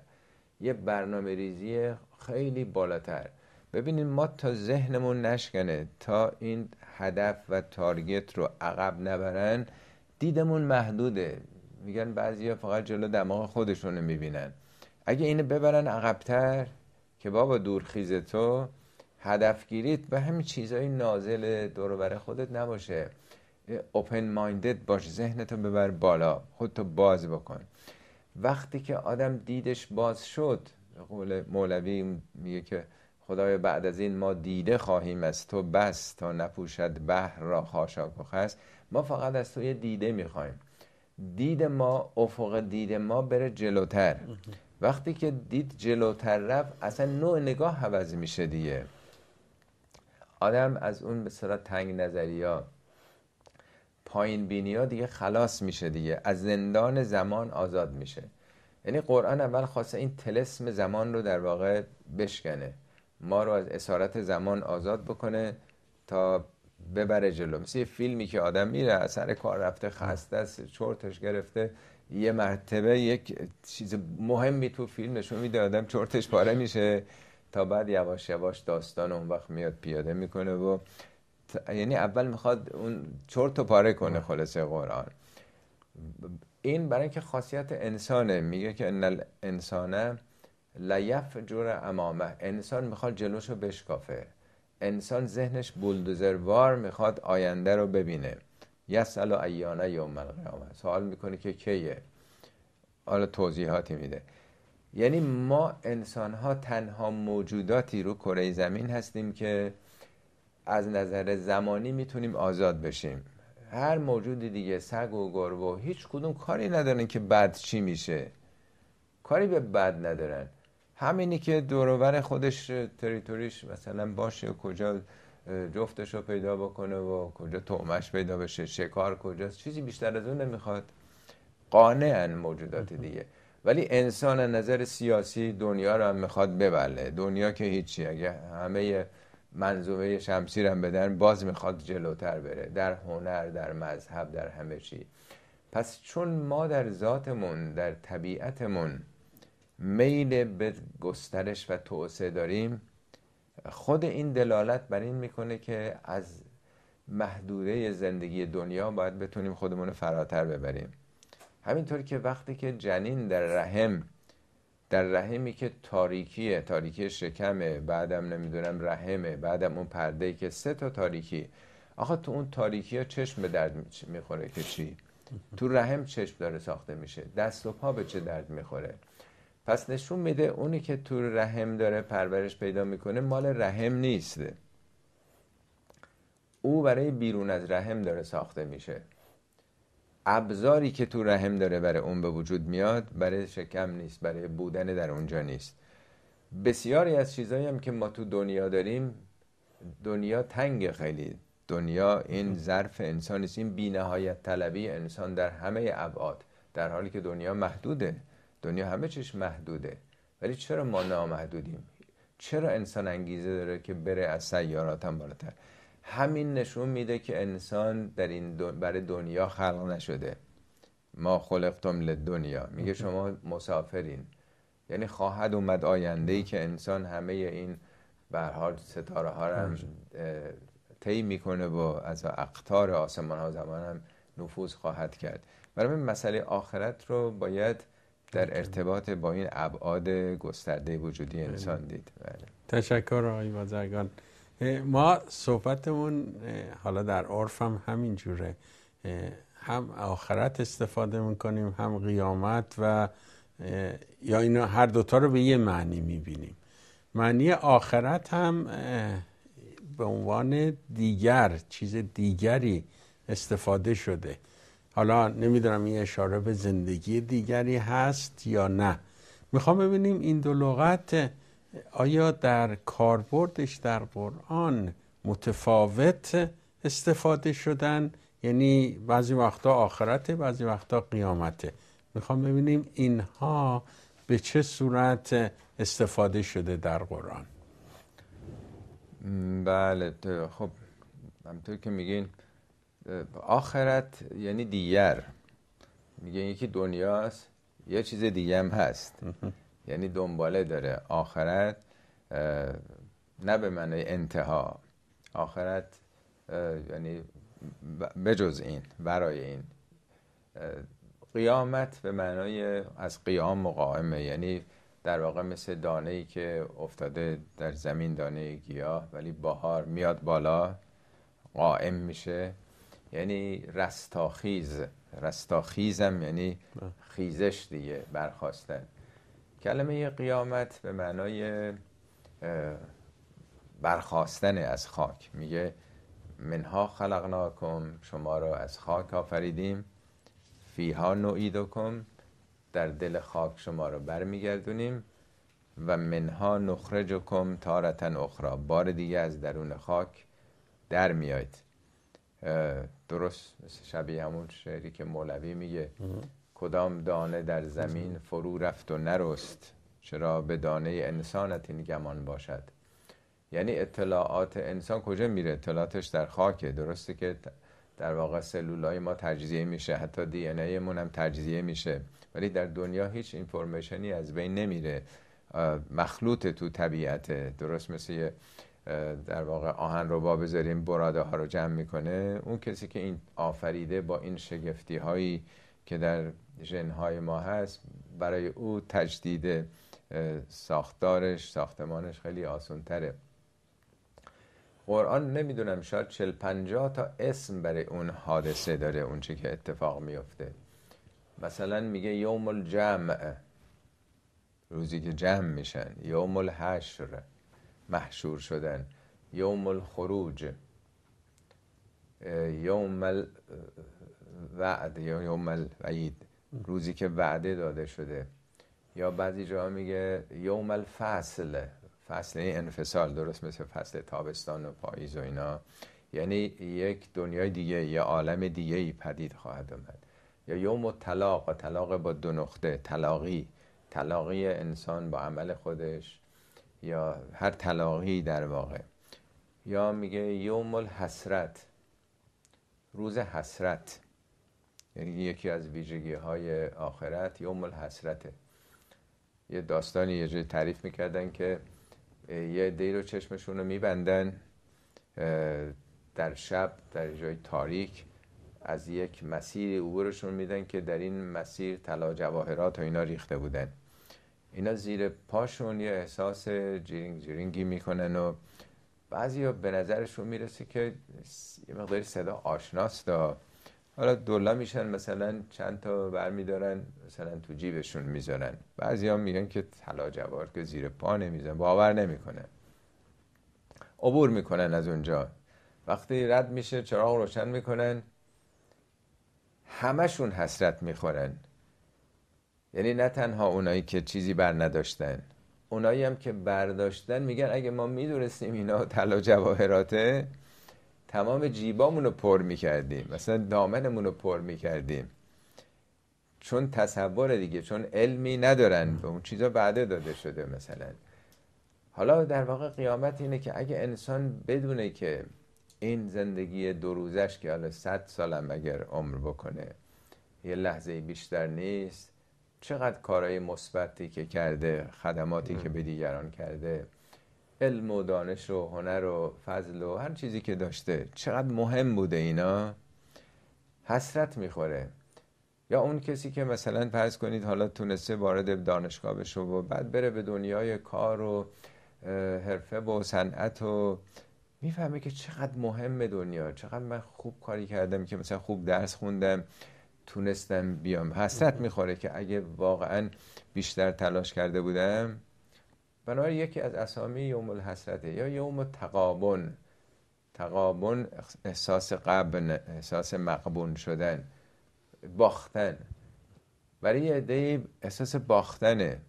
یه برنامه ریزی خیلی بالاتر ببینید ما تا ذهنمون نشکنه تا این هدف و تارگت رو عقب نبرن دیدمون محدوده میگن بعضیا فقط جلو دماغ خودشون میبینن اگه اینو ببرن عقبتر که بابا دورخیز تو هدفگیریت و همین چیزهای نازل دور خودت نباشه اوپن مایندد باش ذهنتو ببر بالا خودتو باز بکن وقتی که آدم دیدش باز شد قول مولوی میگه که خدای بعد از این ما دیده خواهیم از تو بس تا نپوشد بحر را خاشاک و خس ما فقط از تو یه دیده میخوایم دید ما افق دید ما بره جلوتر وقتی که دید جلوتر رفت اصلا نوع نگاه حوض میشه دیگه آدم از اون مثلا تنگ نظری ها پایین بینی ها دیگه خلاص میشه دیگه از زندان زمان آزاد میشه یعنی قرآن اول خواسته این تلسم زمان رو در واقع بشکنه ما رو از اسارت زمان آزاد بکنه تا ببره جلو مثل یه فیلمی که آدم میره از سر کار رفته خسته است چرتش گرفته یه مرتبه یک چیز مهمی تو فیلم نشون میده آدم چرتش پاره میشه تا بعد یواش یواش داستان اون وقت میاد پیاده میکنه و یعنی اول میخواد اون چرت پاره کنه خلاصه قرآن این برای اینکه خاصیت انسانه میگه که ان الانسان لیف جور امامه انسان میخواد جلوشو بشکافه انسان ذهنش بولدوزروار میخواد آینده رو ببینه یسال ایانه یوم القیامه سوال میکنه که کیه حالا توضیحاتی میده یعنی ما انسان ها تنها موجوداتی رو کره زمین هستیم که از نظر زمانی میتونیم آزاد بشیم هر موجود دیگه سگ و گربه و هیچ کدوم کاری ندارن که بعد چی میشه کاری به بد ندارن همینی که دورور خودش تریتوریش مثلا باشه و کجا جفتش رو پیدا بکنه و کجا تومش پیدا بشه شکار کجاست چیزی بیشتر از اون نمیخواد قانع موجودات دیگه ولی انسان نظر سیاسی دنیا رو هم میخواد ببله دنیا که هیچی اگه همه منظومه شمسی هم بدن باز میخواد جلوتر بره در هنر در مذهب در همه چی پس چون ما در ذاتمون در طبیعتمون میل به گسترش و توسعه داریم خود این دلالت بر این میکنه که از محدوده زندگی دنیا باید بتونیم خودمون فراتر ببریم همینطور که وقتی که جنین در رحم در رحمی که تاریکیه تاریکی شکمه بعدم نمیدونم رحمه بعدم اون پرده که سه تا تاریکی آخه تو اون تاریکی ها چشم به درد میخوره که چی تو رحم چشم داره ساخته میشه دست و پا به چه درد میخوره پس نشون میده اونی که تو رحم داره پرورش پیدا میکنه مال رحم نیست او برای بیرون از رحم داره ساخته میشه ابزاری که تو رحم داره برای اون به وجود میاد برای شکم نیست برای بودن در اونجا نیست بسیاری از چیزایی هم که ما تو دنیا داریم دنیا تنگ خیلی دنیا این ظرف انسان این این بینهایت طلبی انسان در همه ابعاد در حالی که دنیا محدوده دنیا همه چیش محدوده ولی چرا ما نامحدودیم چرا انسان انگیزه داره که بره از سیارات هم بالاتر همین نشون میده که انسان در این برای دنیا خلق نشده ما خلقتم لدنیا میگه شما مسافرین یعنی خواهد اومد آینده ای که انسان همه این به حال ستاره ها هم طی میکنه با از اقتار آسمان ها زمان هم نفوذ خواهد کرد برای مسئله آخرت رو باید در ارتباط با این ابعاد گسترده وجودی انسان دید بله. تشکر آقای بازرگان ما صحبتمون حالا در عرف هم جوره، هم آخرت استفاده میکنیم هم قیامت و یا اینا هر دوتا رو به یه معنی میبینیم معنی آخرت هم به عنوان دیگر چیز دیگری استفاده شده حالا نمیدونم این اشاره به زندگی دیگری هست یا نه میخوام ببینیم این دو لغت آیا در کاربردش در قرآن متفاوت استفاده شدن یعنی بعضی وقتا آخرته بعضی وقتا قیامته میخوام ببینیم اینها به چه صورت استفاده شده در قرآن بله خب همطور که میگین آخرت یعنی دیگر میگه یکی دنیاست یه چیز دیگه هم هست یعنی دنباله داره آخرت نه به معنی انتها آخرت یعنی بجز این برای این قیامت به معنای از قیام مقاومه یعنی در واقع مثل دانه ای که افتاده در زمین دانه گیاه ولی بهار میاد بالا قائم میشه یعنی رستاخیز رستاخیزم یعنی خیزش دیگه برخواستن کلمه قیامت به معنای برخواستن از خاک میگه منها خلقناکم شما را از خاک آفریدیم فیها نعیدکم در دل خاک شما رو برمیگردونیم و منها نخرجکم تارتن اخری بار دیگه از درون خاک در میاید درست شبیه همون شعری که مولوی میگه کدام دانه در زمین فرو رفت و نرست چرا به دانه انسانت این گمان باشد یعنی اطلاعات انسان کجا میره اطلاعاتش در خاکه درسته که در واقع سلولای ما تجزیه میشه حتی دی ان مون هم تجزیه میشه ولی در دنیا هیچ اینفورمیشنی از بین نمیره مخلوط تو طبیعته درست مثل در واقع آهن رو با بذاریم براده ها رو جمع میکنه اون کسی که این آفریده با این شگفتی هایی که در ژن ما هست برای او تجدید ساختارش ساختمانش خیلی آسان تره قرآن نمیدونم شاید چل پنجاه تا اسم برای اون حادثه داره اون چی که اتفاق میفته مثلا میگه یوم الجمع روزی که جمع میشن یوم الحشر محشور شدن یوم الخروج یوم الوعد یا یوم الوعید روزی که وعده داده شده یا بعضی جاها میگه یوم الفصل فصل یعنی انفصال درست مثل فصل تابستان و پاییز و اینا یعنی یک دنیای دیگه یا عالم دیگه ای پدید خواهد آمد یا یوم و طلاق و طلاق با دو نقطه طلاقی طلاقی انسان با عمل خودش یا هر طلاقی در واقع یا میگه یوم الحسرت روز حسرت یعنی یکی از ویژگی های آخرت یوم الحسرته یه داستانی یه تعریف میکردن که یه دیر و چشمشون رو میبندن در شب در جای تاریک از یک مسیر عبورشون میدن که در این مسیر طلا جواهرات و اینا ریخته بودن اینا زیر پاشون یه احساس جیرینگ جیرینگی میکنن و بعضی ها به نظرشون میرسه که یه مقداری صدا آشناست حالا دولا میشن مثلا چند تا برمیدارن مثلا تو جیبشون میذارن بعضی ها میگن که طلا جوار که زیر پا نمیزن باور نمیکنه، عبور میکنن از اونجا وقتی رد میشه چراغ روشن میکنن همشون حسرت میخورن یعنی نه تنها اونایی که چیزی بر نداشتن اونایی هم که برداشتن میگن اگه ما میدونستیم اینا طلا جواهراته تمام جیبامون رو پر میکردیم مثلا دامنمون رو پر میکردیم چون تصور دیگه چون علمی ندارن به اون چیزا بعده داده شده مثلا حالا در واقع قیامت اینه که اگه انسان بدونه که این زندگی دو روزش که حالا صد سالم اگر عمر بکنه یه لحظه بیشتر نیست چقدر کارهای مثبتی که کرده خدماتی که به دیگران کرده علم و دانش و هنر و فضل و هر چیزی که داشته چقدر مهم بوده اینا حسرت میخوره یا اون کسی که مثلا فرض کنید حالا تونسته وارد دانشگاه بشه و بعد بره به دنیای کار و حرفه و صنعت و میفهمه که چقدر مهم دنیا چقدر من خوب کاری کردم که مثلا خوب درس خوندم تونستم بیام حسرت میخوره که اگه واقعا بیشتر تلاش کرده بودم بنابراین یکی از اسامی یوم الحسرته یا یوم تقابن تقابن احساس قبن احساس مقبون شدن باختن برای عده احساس باختنه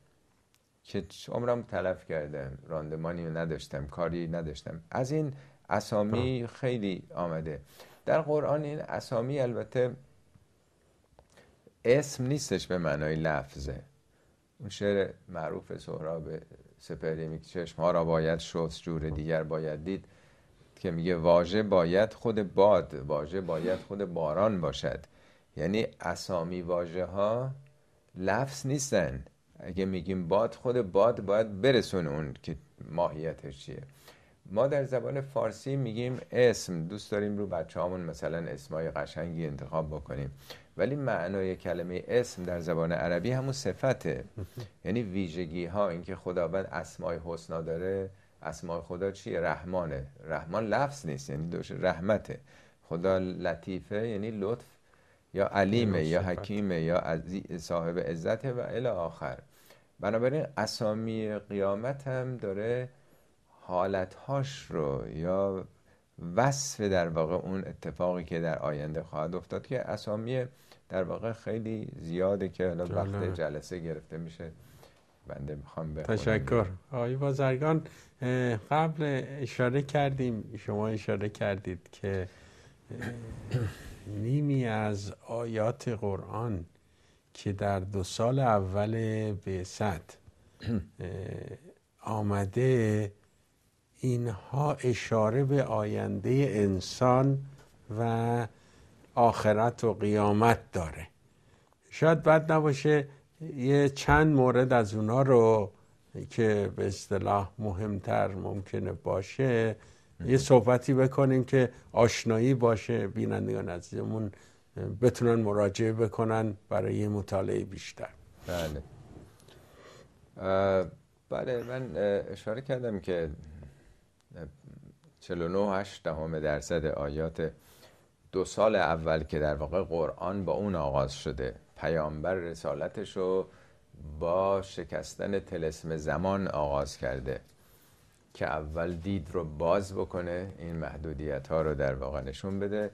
که عمرم تلف کردم راندمانی نداشتم کاری نداشتم از این اسامی خیلی آمده در قرآن این اسامی البته اسم نیستش به معنای لفظه اون شعر معروف سهراب سپهری میگه چشم ها را باید شست جور دیگر باید دید که میگه واژه باید خود باد واژه باید خود باران باشد یعنی اسامی واژه ها لفظ نیستن اگه میگیم باد خود باد باید برسون اون که ماهیتش چیه ما در زبان فارسی میگیم اسم دوست داریم رو بچه مثلا اسمای قشنگی انتخاب بکنیم ولی معنای کلمه اسم در زبان عربی همون صفته [LAUGHS] یعنی ویژگی ها اینکه خداوند اسمای حسنا داره اسماء خدا چیه رحمانه رحمان لفظ نیست یعنی دوش رحمته خدا لطیفه یعنی لطف یا علیمه یا حکیمه یا عزی صاحب عزته و الی آخر بنابراین اسامی قیامت هم داره حالتهاش رو یا وصف در واقع اون اتفاقی که در آینده خواهد افتاد که اسامی در واقع خیلی زیاده که حالا وقت جلسه گرفته میشه بنده میخوام به تشکر آقای بازرگان قبل اشاره کردیم شما اشاره کردید که نیمی از آیات قرآن که در دو سال اول به صد آمده اینها اشاره به آینده انسان و آخرت و قیامت داره شاید بد نباشه یه چند مورد از اونا رو که به اصطلاح مهمتر ممکنه باشه یه صحبتی بکنیم که آشنایی باشه بینندگان عزیزمون بتونن مراجعه بکنن برای مطالعه بیشتر بله بله من اشاره کردم که دهم درصد آیات دو سال اول که در واقع قرآن با اون آغاز شده پیامبر رسالتش رو با شکستن تلسم زمان آغاز کرده که اول دید رو باز بکنه این محدودیت ها رو در واقع نشون بده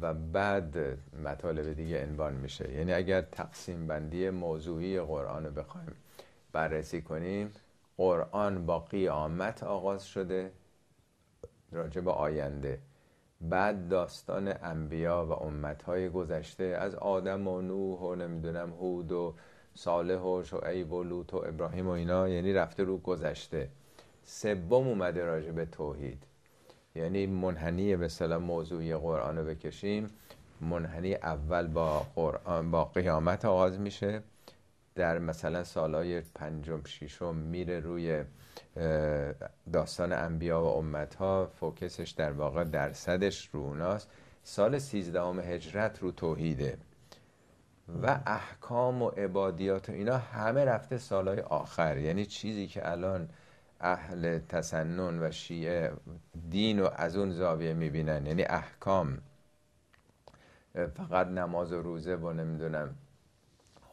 و بعد مطالب دیگه عنوان میشه یعنی اگر تقسیم بندی موضوعی قرآن رو بخوایم بررسی کنیم قرآن با قیامت آغاز شده راجع به آینده بعد داستان انبیا و امتهای گذشته از آدم و نوح و نمیدونم هود و صالح و شعیب و لوط و ابراهیم و اینا یعنی رفته رو گذشته سوم اومده راجع به توحید یعنی منحنی به سلام موضوعی قرآن رو بکشیم منحنی اول با, قرآن با قیامت آغاز میشه در مثلا سالهای پنجم شیشم میره روی داستان انبیا و امتها فوکسش در واقع درصدش رو اوناست سال همه هجرت رو توحیده و احکام و عبادیات و اینا همه رفته سالهای آخر یعنی چیزی که الان اهل تسنن و شیعه دین و از اون زاویه میبینن یعنی احکام فقط نماز و روزه و نمیدونم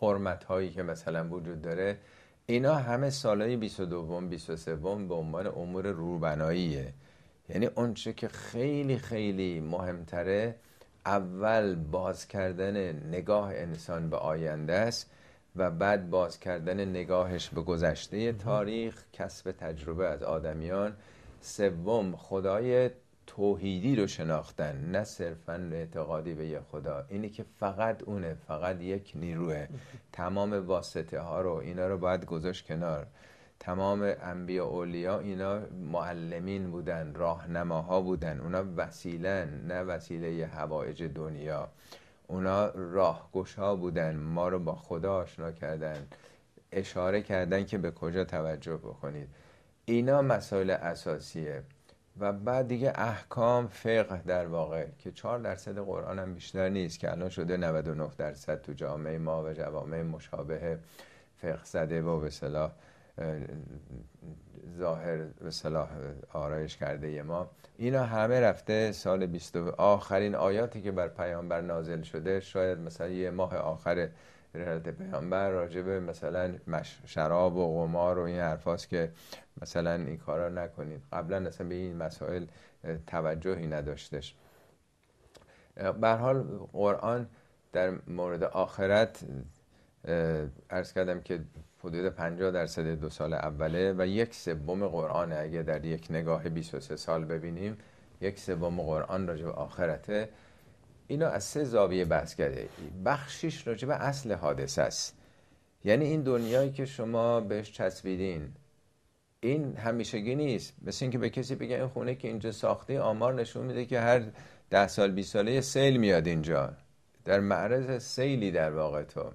حرمت هایی که مثلا وجود داره اینا همه سالهای 22 23 به عنوان امور روبناییه یعنی اونچه که خیلی خیلی مهمتره اول باز کردن نگاه انسان به آینده است و بعد باز کردن نگاهش به گذشته تاریخ کسب تجربه از آدمیان سوم خدای توحیدی رو شناختن نه صرفا اعتقادی به یه خدا اینی که فقط اونه فقط یک نیروه [LAUGHS] تمام واسطه ها رو اینا رو باید گذاشت کنار تمام انبیا اولیا اینا معلمین بودن راهنماها بودن اونا وسیله نه وسیله هوایج دنیا اونا راهگشا بودن ما رو با خدا آشنا کردن اشاره کردن که به کجا توجه بکنید اینا مسائل اساسیه و بعد دیگه احکام فقه در واقع که چهار درصد قرآن هم بیشتر نیست که الان شده 99 درصد تو جامعه ما و جوامع مشابه فقه زده و به صلاح ظاهر به صلاح آرایش کرده ما اینا همه رفته سال 20 آخرین آیاتی که بر پیامبر نازل شده شاید مثلا یه ماه آخر حالت پیامبر راجع به مثلا شراب و قمار و این حرفاست که مثلا این کارا نکنید قبلا اصلا به این مسائل توجهی نداشتش به حال قرآن در مورد آخرت ارز کردم که حدود 50 درصد دو سال اوله و یک سوم قرآن اگه در یک نگاه 23 سال ببینیم یک سوم قرآن راجع به آخرته اینا از سه زاویه بحث کرده بخشیش راجع به اصل حادث است یعنی این دنیایی که شما بهش چسبیدین این همیشگی نیست مثل اینکه به کسی بگه این خونه که اینجا ساخته آمار نشون میده که هر ده سال بی ساله سیل میاد اینجا در معرض سیلی در واقع تو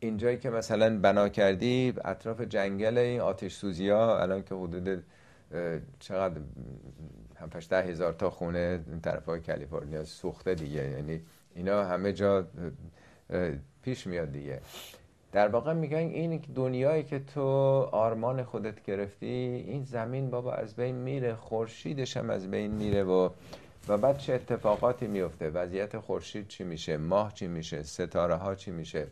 اینجایی که مثلا بنا کردی اطراف جنگل این آتش سوزی ها الان که حدود چقدر هم ده هزار تا خونه این طرف های کالیفرنیا سوخته دیگه یعنی اینا همه جا پیش میاد دیگه در واقع میگن این دنیایی که تو آرمان خودت گرفتی این زمین بابا از بین میره خورشیدش هم از بین میره و و بعد چه اتفاقاتی میفته وضعیت خورشید چی میشه ماه چی میشه ستاره ها چی میشه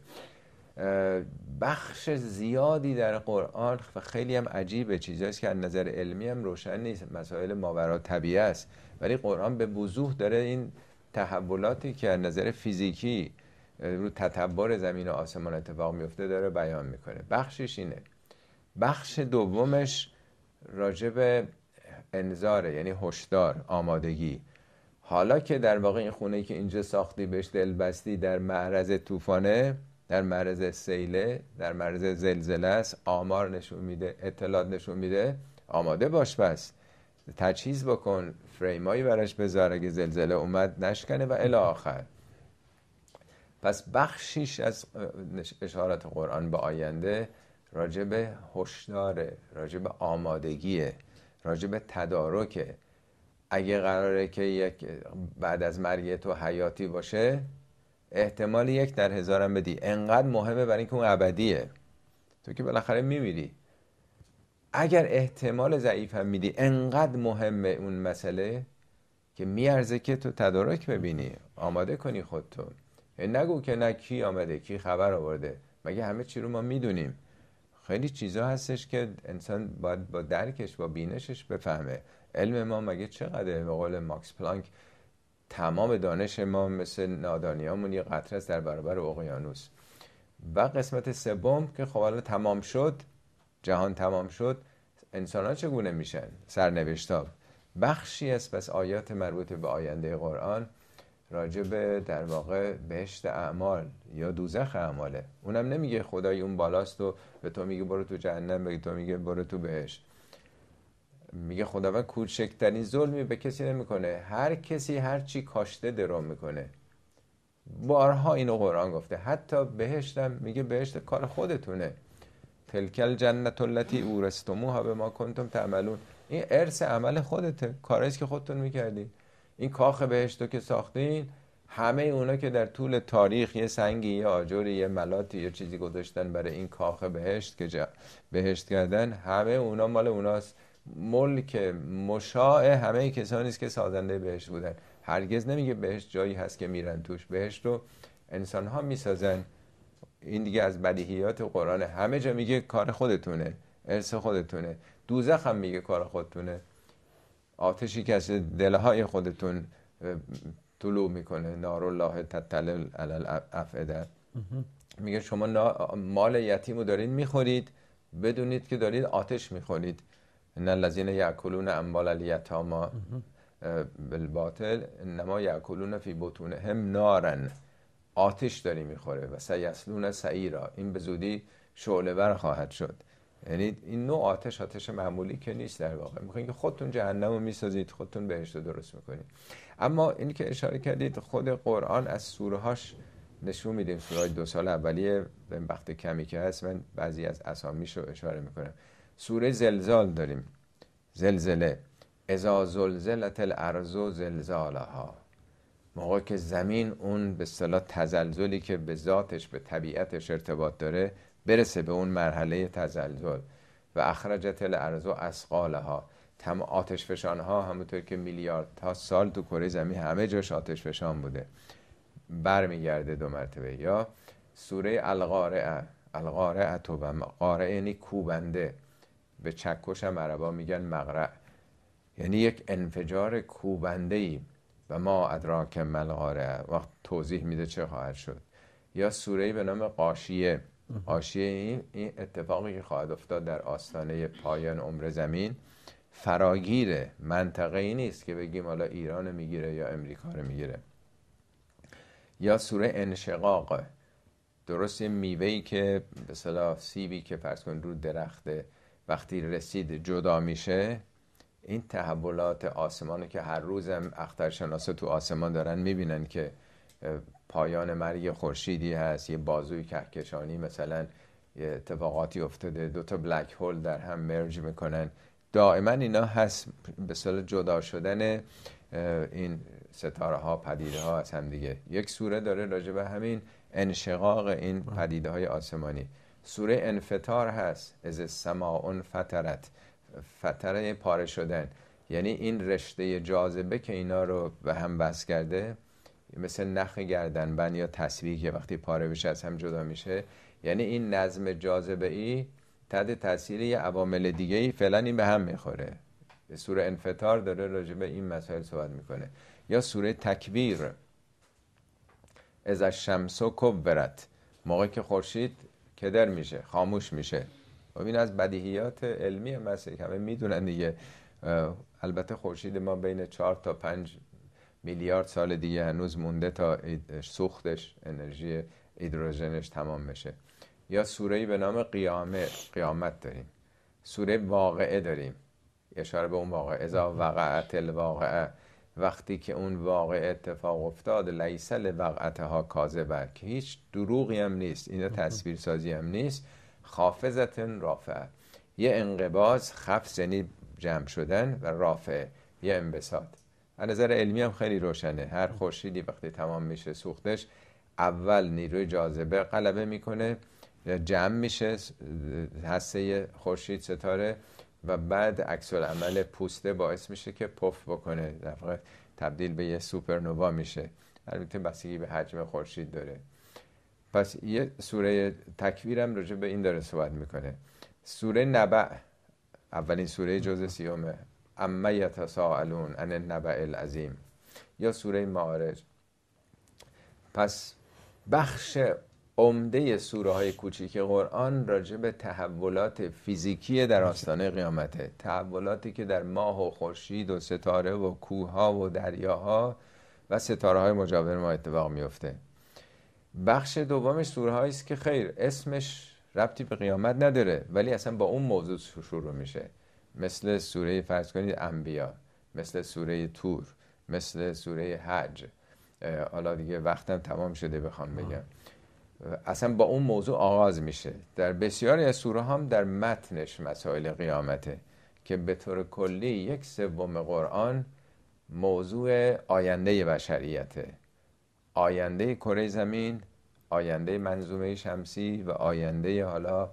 بخش زیادی در قرآن و خیلی هم عجیبه چیزهایی که از نظر علمی هم روشن نیست مسائل ماورا طبیعه است ولی قرآن به وضوح داره این تحولاتی که از نظر فیزیکی رو تطور زمین و آسمان اتفاق میفته داره بیان میکنه بخشش اینه بخش دومش راجب انذاره یعنی هشدار آمادگی حالا که در واقع این خونه که اینجا ساختی بهش دلبستی در معرض طوفانه در معرض سیله در معرض زلزله است آمار نشون میده اطلاعات نشون میده آماده باش پس تجهیز بکن فریمایی براش بذار اگه زلزله اومد نشکنه و الی آخر پس بخشیش از اشارت قرآن به آینده راجب هشداره راجب آمادگیه به تدارکه اگه قراره که یک بعد از مرگ تو حیاتی باشه احتمال یک در هزارم بدی انقدر مهمه برای اینکه اون ابدیه تو که بالاخره میمیری اگر احتمال ضعیف هم میدی انقدر مهمه اون مسئله که میارزه که تو تدارک ببینی آماده کنی خودتو نگو که نه کی آمده کی خبر آورده مگه همه چی رو ما میدونیم خیلی چیزا هستش که انسان باید با درکش با بینشش بفهمه علم ما مگه چقدره به قول ماکس پلانک تمام دانش ما مثل نادانیامون یه قطره است در برابر اقیانوس و قسمت سوم که خب الان تمام شد جهان تمام شد انسان ها چگونه میشن سرنوشتاب بخشی است پس آیات مربوط به آینده قرآن راجع به در واقع بهشت اعمال یا دوزخ اعماله اونم نمیگه خدای اون بالاست و به تو میگه برو تو جهنم به تو میگه برو تو بهشت میگه خداوند کوچکترین ظلمی به کسی نمیکنه هر کسی هر چی کاشته درو میکنه بارها اینو قرآن گفته حتی بهشتم میگه بهشت کار خودتونه تلکل جنت اللتی اورستموها به ما کنتم تعملون این ارث عمل خودته کاری که خودتون میکردین این کاخ بهشتو که ساختین همه اونا که در طول تاریخ یه سنگی یه آجری یه ملاتی یه چیزی گذاشتن برای این کاخ بهشت که بهشت کردن همه اونا مال اوناست ملک مشاع همه کسانی است که سازنده بهشت بودن هرگز نمیگه بهشت جایی هست که میرن توش بهشت رو انسان ها میسازن این دیگه از بدیهیات قرآن همه جا میگه کار خودتونه ارث خودتونه دوزخ هم میگه کار خودتونه آتشی که از دلهای خودتون طلوع میکنه نار الله تطلل میگه شما مال یتیم رو دارید میخورید بدونید که دارید آتش میخورید ان الذین یاکلون اموال الیتامی بالباطل انما یاکلون فی بطونهم نارن آتش داری میخوره و سیسلون را این به زودی شعله ور خواهد شد یعنی این نوع آتش آتش معمولی که نیست در واقع میخواین که خودتون جهنم رو میسازید خودتون بهشت رو درست میکنید اما این که اشاره کردید خود قرآن از سوره هاش نشون میدیم سوره دو سال اولیه وقت کمی که هست من بعضی از اسامیش رو اشاره میکنم سوره زلزال داریم زلزله ازا زلزلت الارض زلزالها موقع که زمین اون به صلاح تزلزلی که به ذاتش به طبیعتش ارتباط داره برسه به اون مرحله تزلزل و اخرجت الارض اسقالها تم آتش فشان ها همونطور که میلیارد تا سال تو کره زمین همه جاش آتش فشان بوده برمیگرده دو مرتبه یا سوره القارعه القارعه تو قارعه یعنی کوبنده به چکش هم عربا میگن مقرع یعنی یک انفجار کوبنده ای و ما ادراک ملغاره وقت توضیح میده چه خواهد شد یا سوره به نام قاشیه قاشیه این, این اتفاقی که خواهد افتاد در آستانه پایان عمر زمین فراگیر منطقه ای نیست که بگیم حالا ایران میگیره یا امریکا رو میگیره یا سوره انشقاق درست میوه ای که به سیبی که فرض کن رو درخته وقتی رسید جدا میشه این تحولات آسمان که هر روزم اخترشناسا تو آسمان دارن میبینن که پایان مرگ خورشیدی هست یه بازوی کهکشانی مثلا یه اتفاقاتی افتاده دو تا بلک هول در هم مرج میکنن دائما اینا هست به سال جدا شدن این ستاره ها پدیده ها از هم دیگه یک سوره داره راجع به همین انشقاق این پدیده های آسمانی سوره انفتار هست از سماعون فترت فتره پاره شدن یعنی این رشته جاذبه که اینا رو به هم بس کرده مثل نخ گردنبن یا تصویر که وقتی پاره بشه از هم جدا میشه یعنی این نظم جاذبه ای تد تاثیر یه عوامل دیگه ای فعلا به هم میخوره سوره انفتار داره راجع این مسائل صحبت میکنه یا سوره تکبیر از شمس و کبرت موقع که خورشید کدر میشه خاموش میشه و خب این از بدیهیات علمی مسیح همه میدونن دیگه البته خورشید ما بین چهار تا پنج میلیارد سال دیگه هنوز مونده تا سوختش انرژی هیدروژنش تمام بشه یا سوره به نام قیامه قیامت داریم سوره واقعه داریم اشاره به اون واقعه اذا وقعت الواقعه وقتی که اون واقع اتفاق افتاد لیسل وقعتها کاذبه که هیچ دروغی هم نیست اینا خب. تصویر سازی هم نیست خافزتن رافعه یه انقباز خف یعنی جمع شدن و رافعه یه انبساط از نظر علمی هم خیلی روشنه هر خب. خورشیدی وقتی تمام میشه سوختش اول نیروی جاذبه غلبه میکنه جمع میشه هسته خورشید ستاره و بعد عکس عمل پوسته باعث میشه که پف بکنه در تبدیل به یه سوپرنوا میشه البته بسیگی به حجم خورشید داره پس یه سوره هم راجع به این داره صحبت میکنه سوره نبع اولین سوره جز سیومه اما یتساءلون عن النبع العظیم یا سوره معارج پس بخش عمده سوره های کوچیک قرآن راجع به تحولات فیزیکی در آستانه قیامته تحولاتی که در ماه و خورشید و ستاره و کوه ها و دریاها و ستاره های مجاور ما اتفاق میفته بخش دومش سوره است که خیر اسمش ربطی به قیامت نداره ولی اصلا با اون موضوع شروع میشه مثل سوره فرض کنید انبیا مثل سوره تور مثل سوره حج حالا دیگه وقتم تمام شده بخوام بگم اصلا با اون موضوع آغاز میشه در بسیاری از سوره هم در متنش مسائل قیامته که به طور کلی یک سوم قرآن موضوع آینده بشریته آینده کره زمین آینده منظومه شمسی و آینده حالا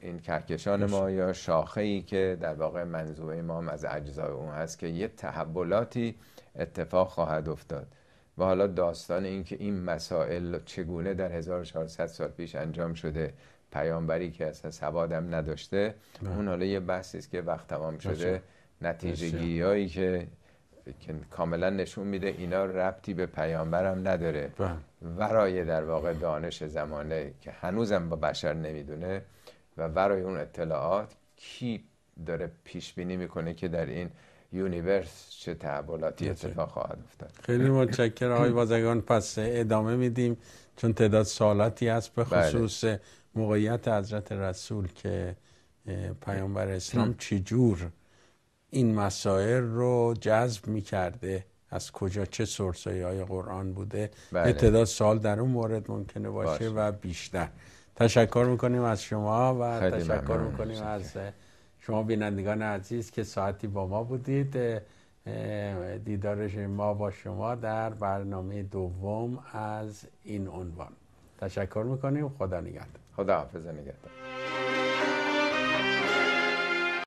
این کرکشان ما یا شاخه ای که در واقع منظومه ما از اجزای اون هست که یه تحولاتی اتفاق خواهد افتاد و حالا داستان اینکه این مسائل چگونه در 1400 سال پیش انجام شده پیامبری که اصلا سوادم نداشته بله. اون حالا یه بحثی است که وقت تمام شده نتیجگی که کاملا نشون میده اینا ربطی به پیامبرم نداره بله. ورای در واقع دانش زمانه که هنوزم با بشر نمیدونه و ورای اون اطلاعات کی داره پیش بینی میکنه که در این یونیورس چه تحولاتی اتفاق خواهد افتاد خیلی متشکر آقای بازگان پس ادامه میدیم چون تعداد سالاتی هست به بله. خصوص بله. موقعیت حضرت رسول که پیامبر اسلام چجور این مسائل رو جذب میکرده از کجا چه سرسایی های قرآن بوده بله. تعداد سال در اون مورد ممکنه باشه, و بیشتر تشکر میکنیم از شما و تشکر میکنیم از شما بینندگان عزیز که ساعتی با ما بودید دیدارش ما با شما در برنامه دوم از این عنوان تشکر میکنیم خدا نگهدار خدا حافظ نگهدار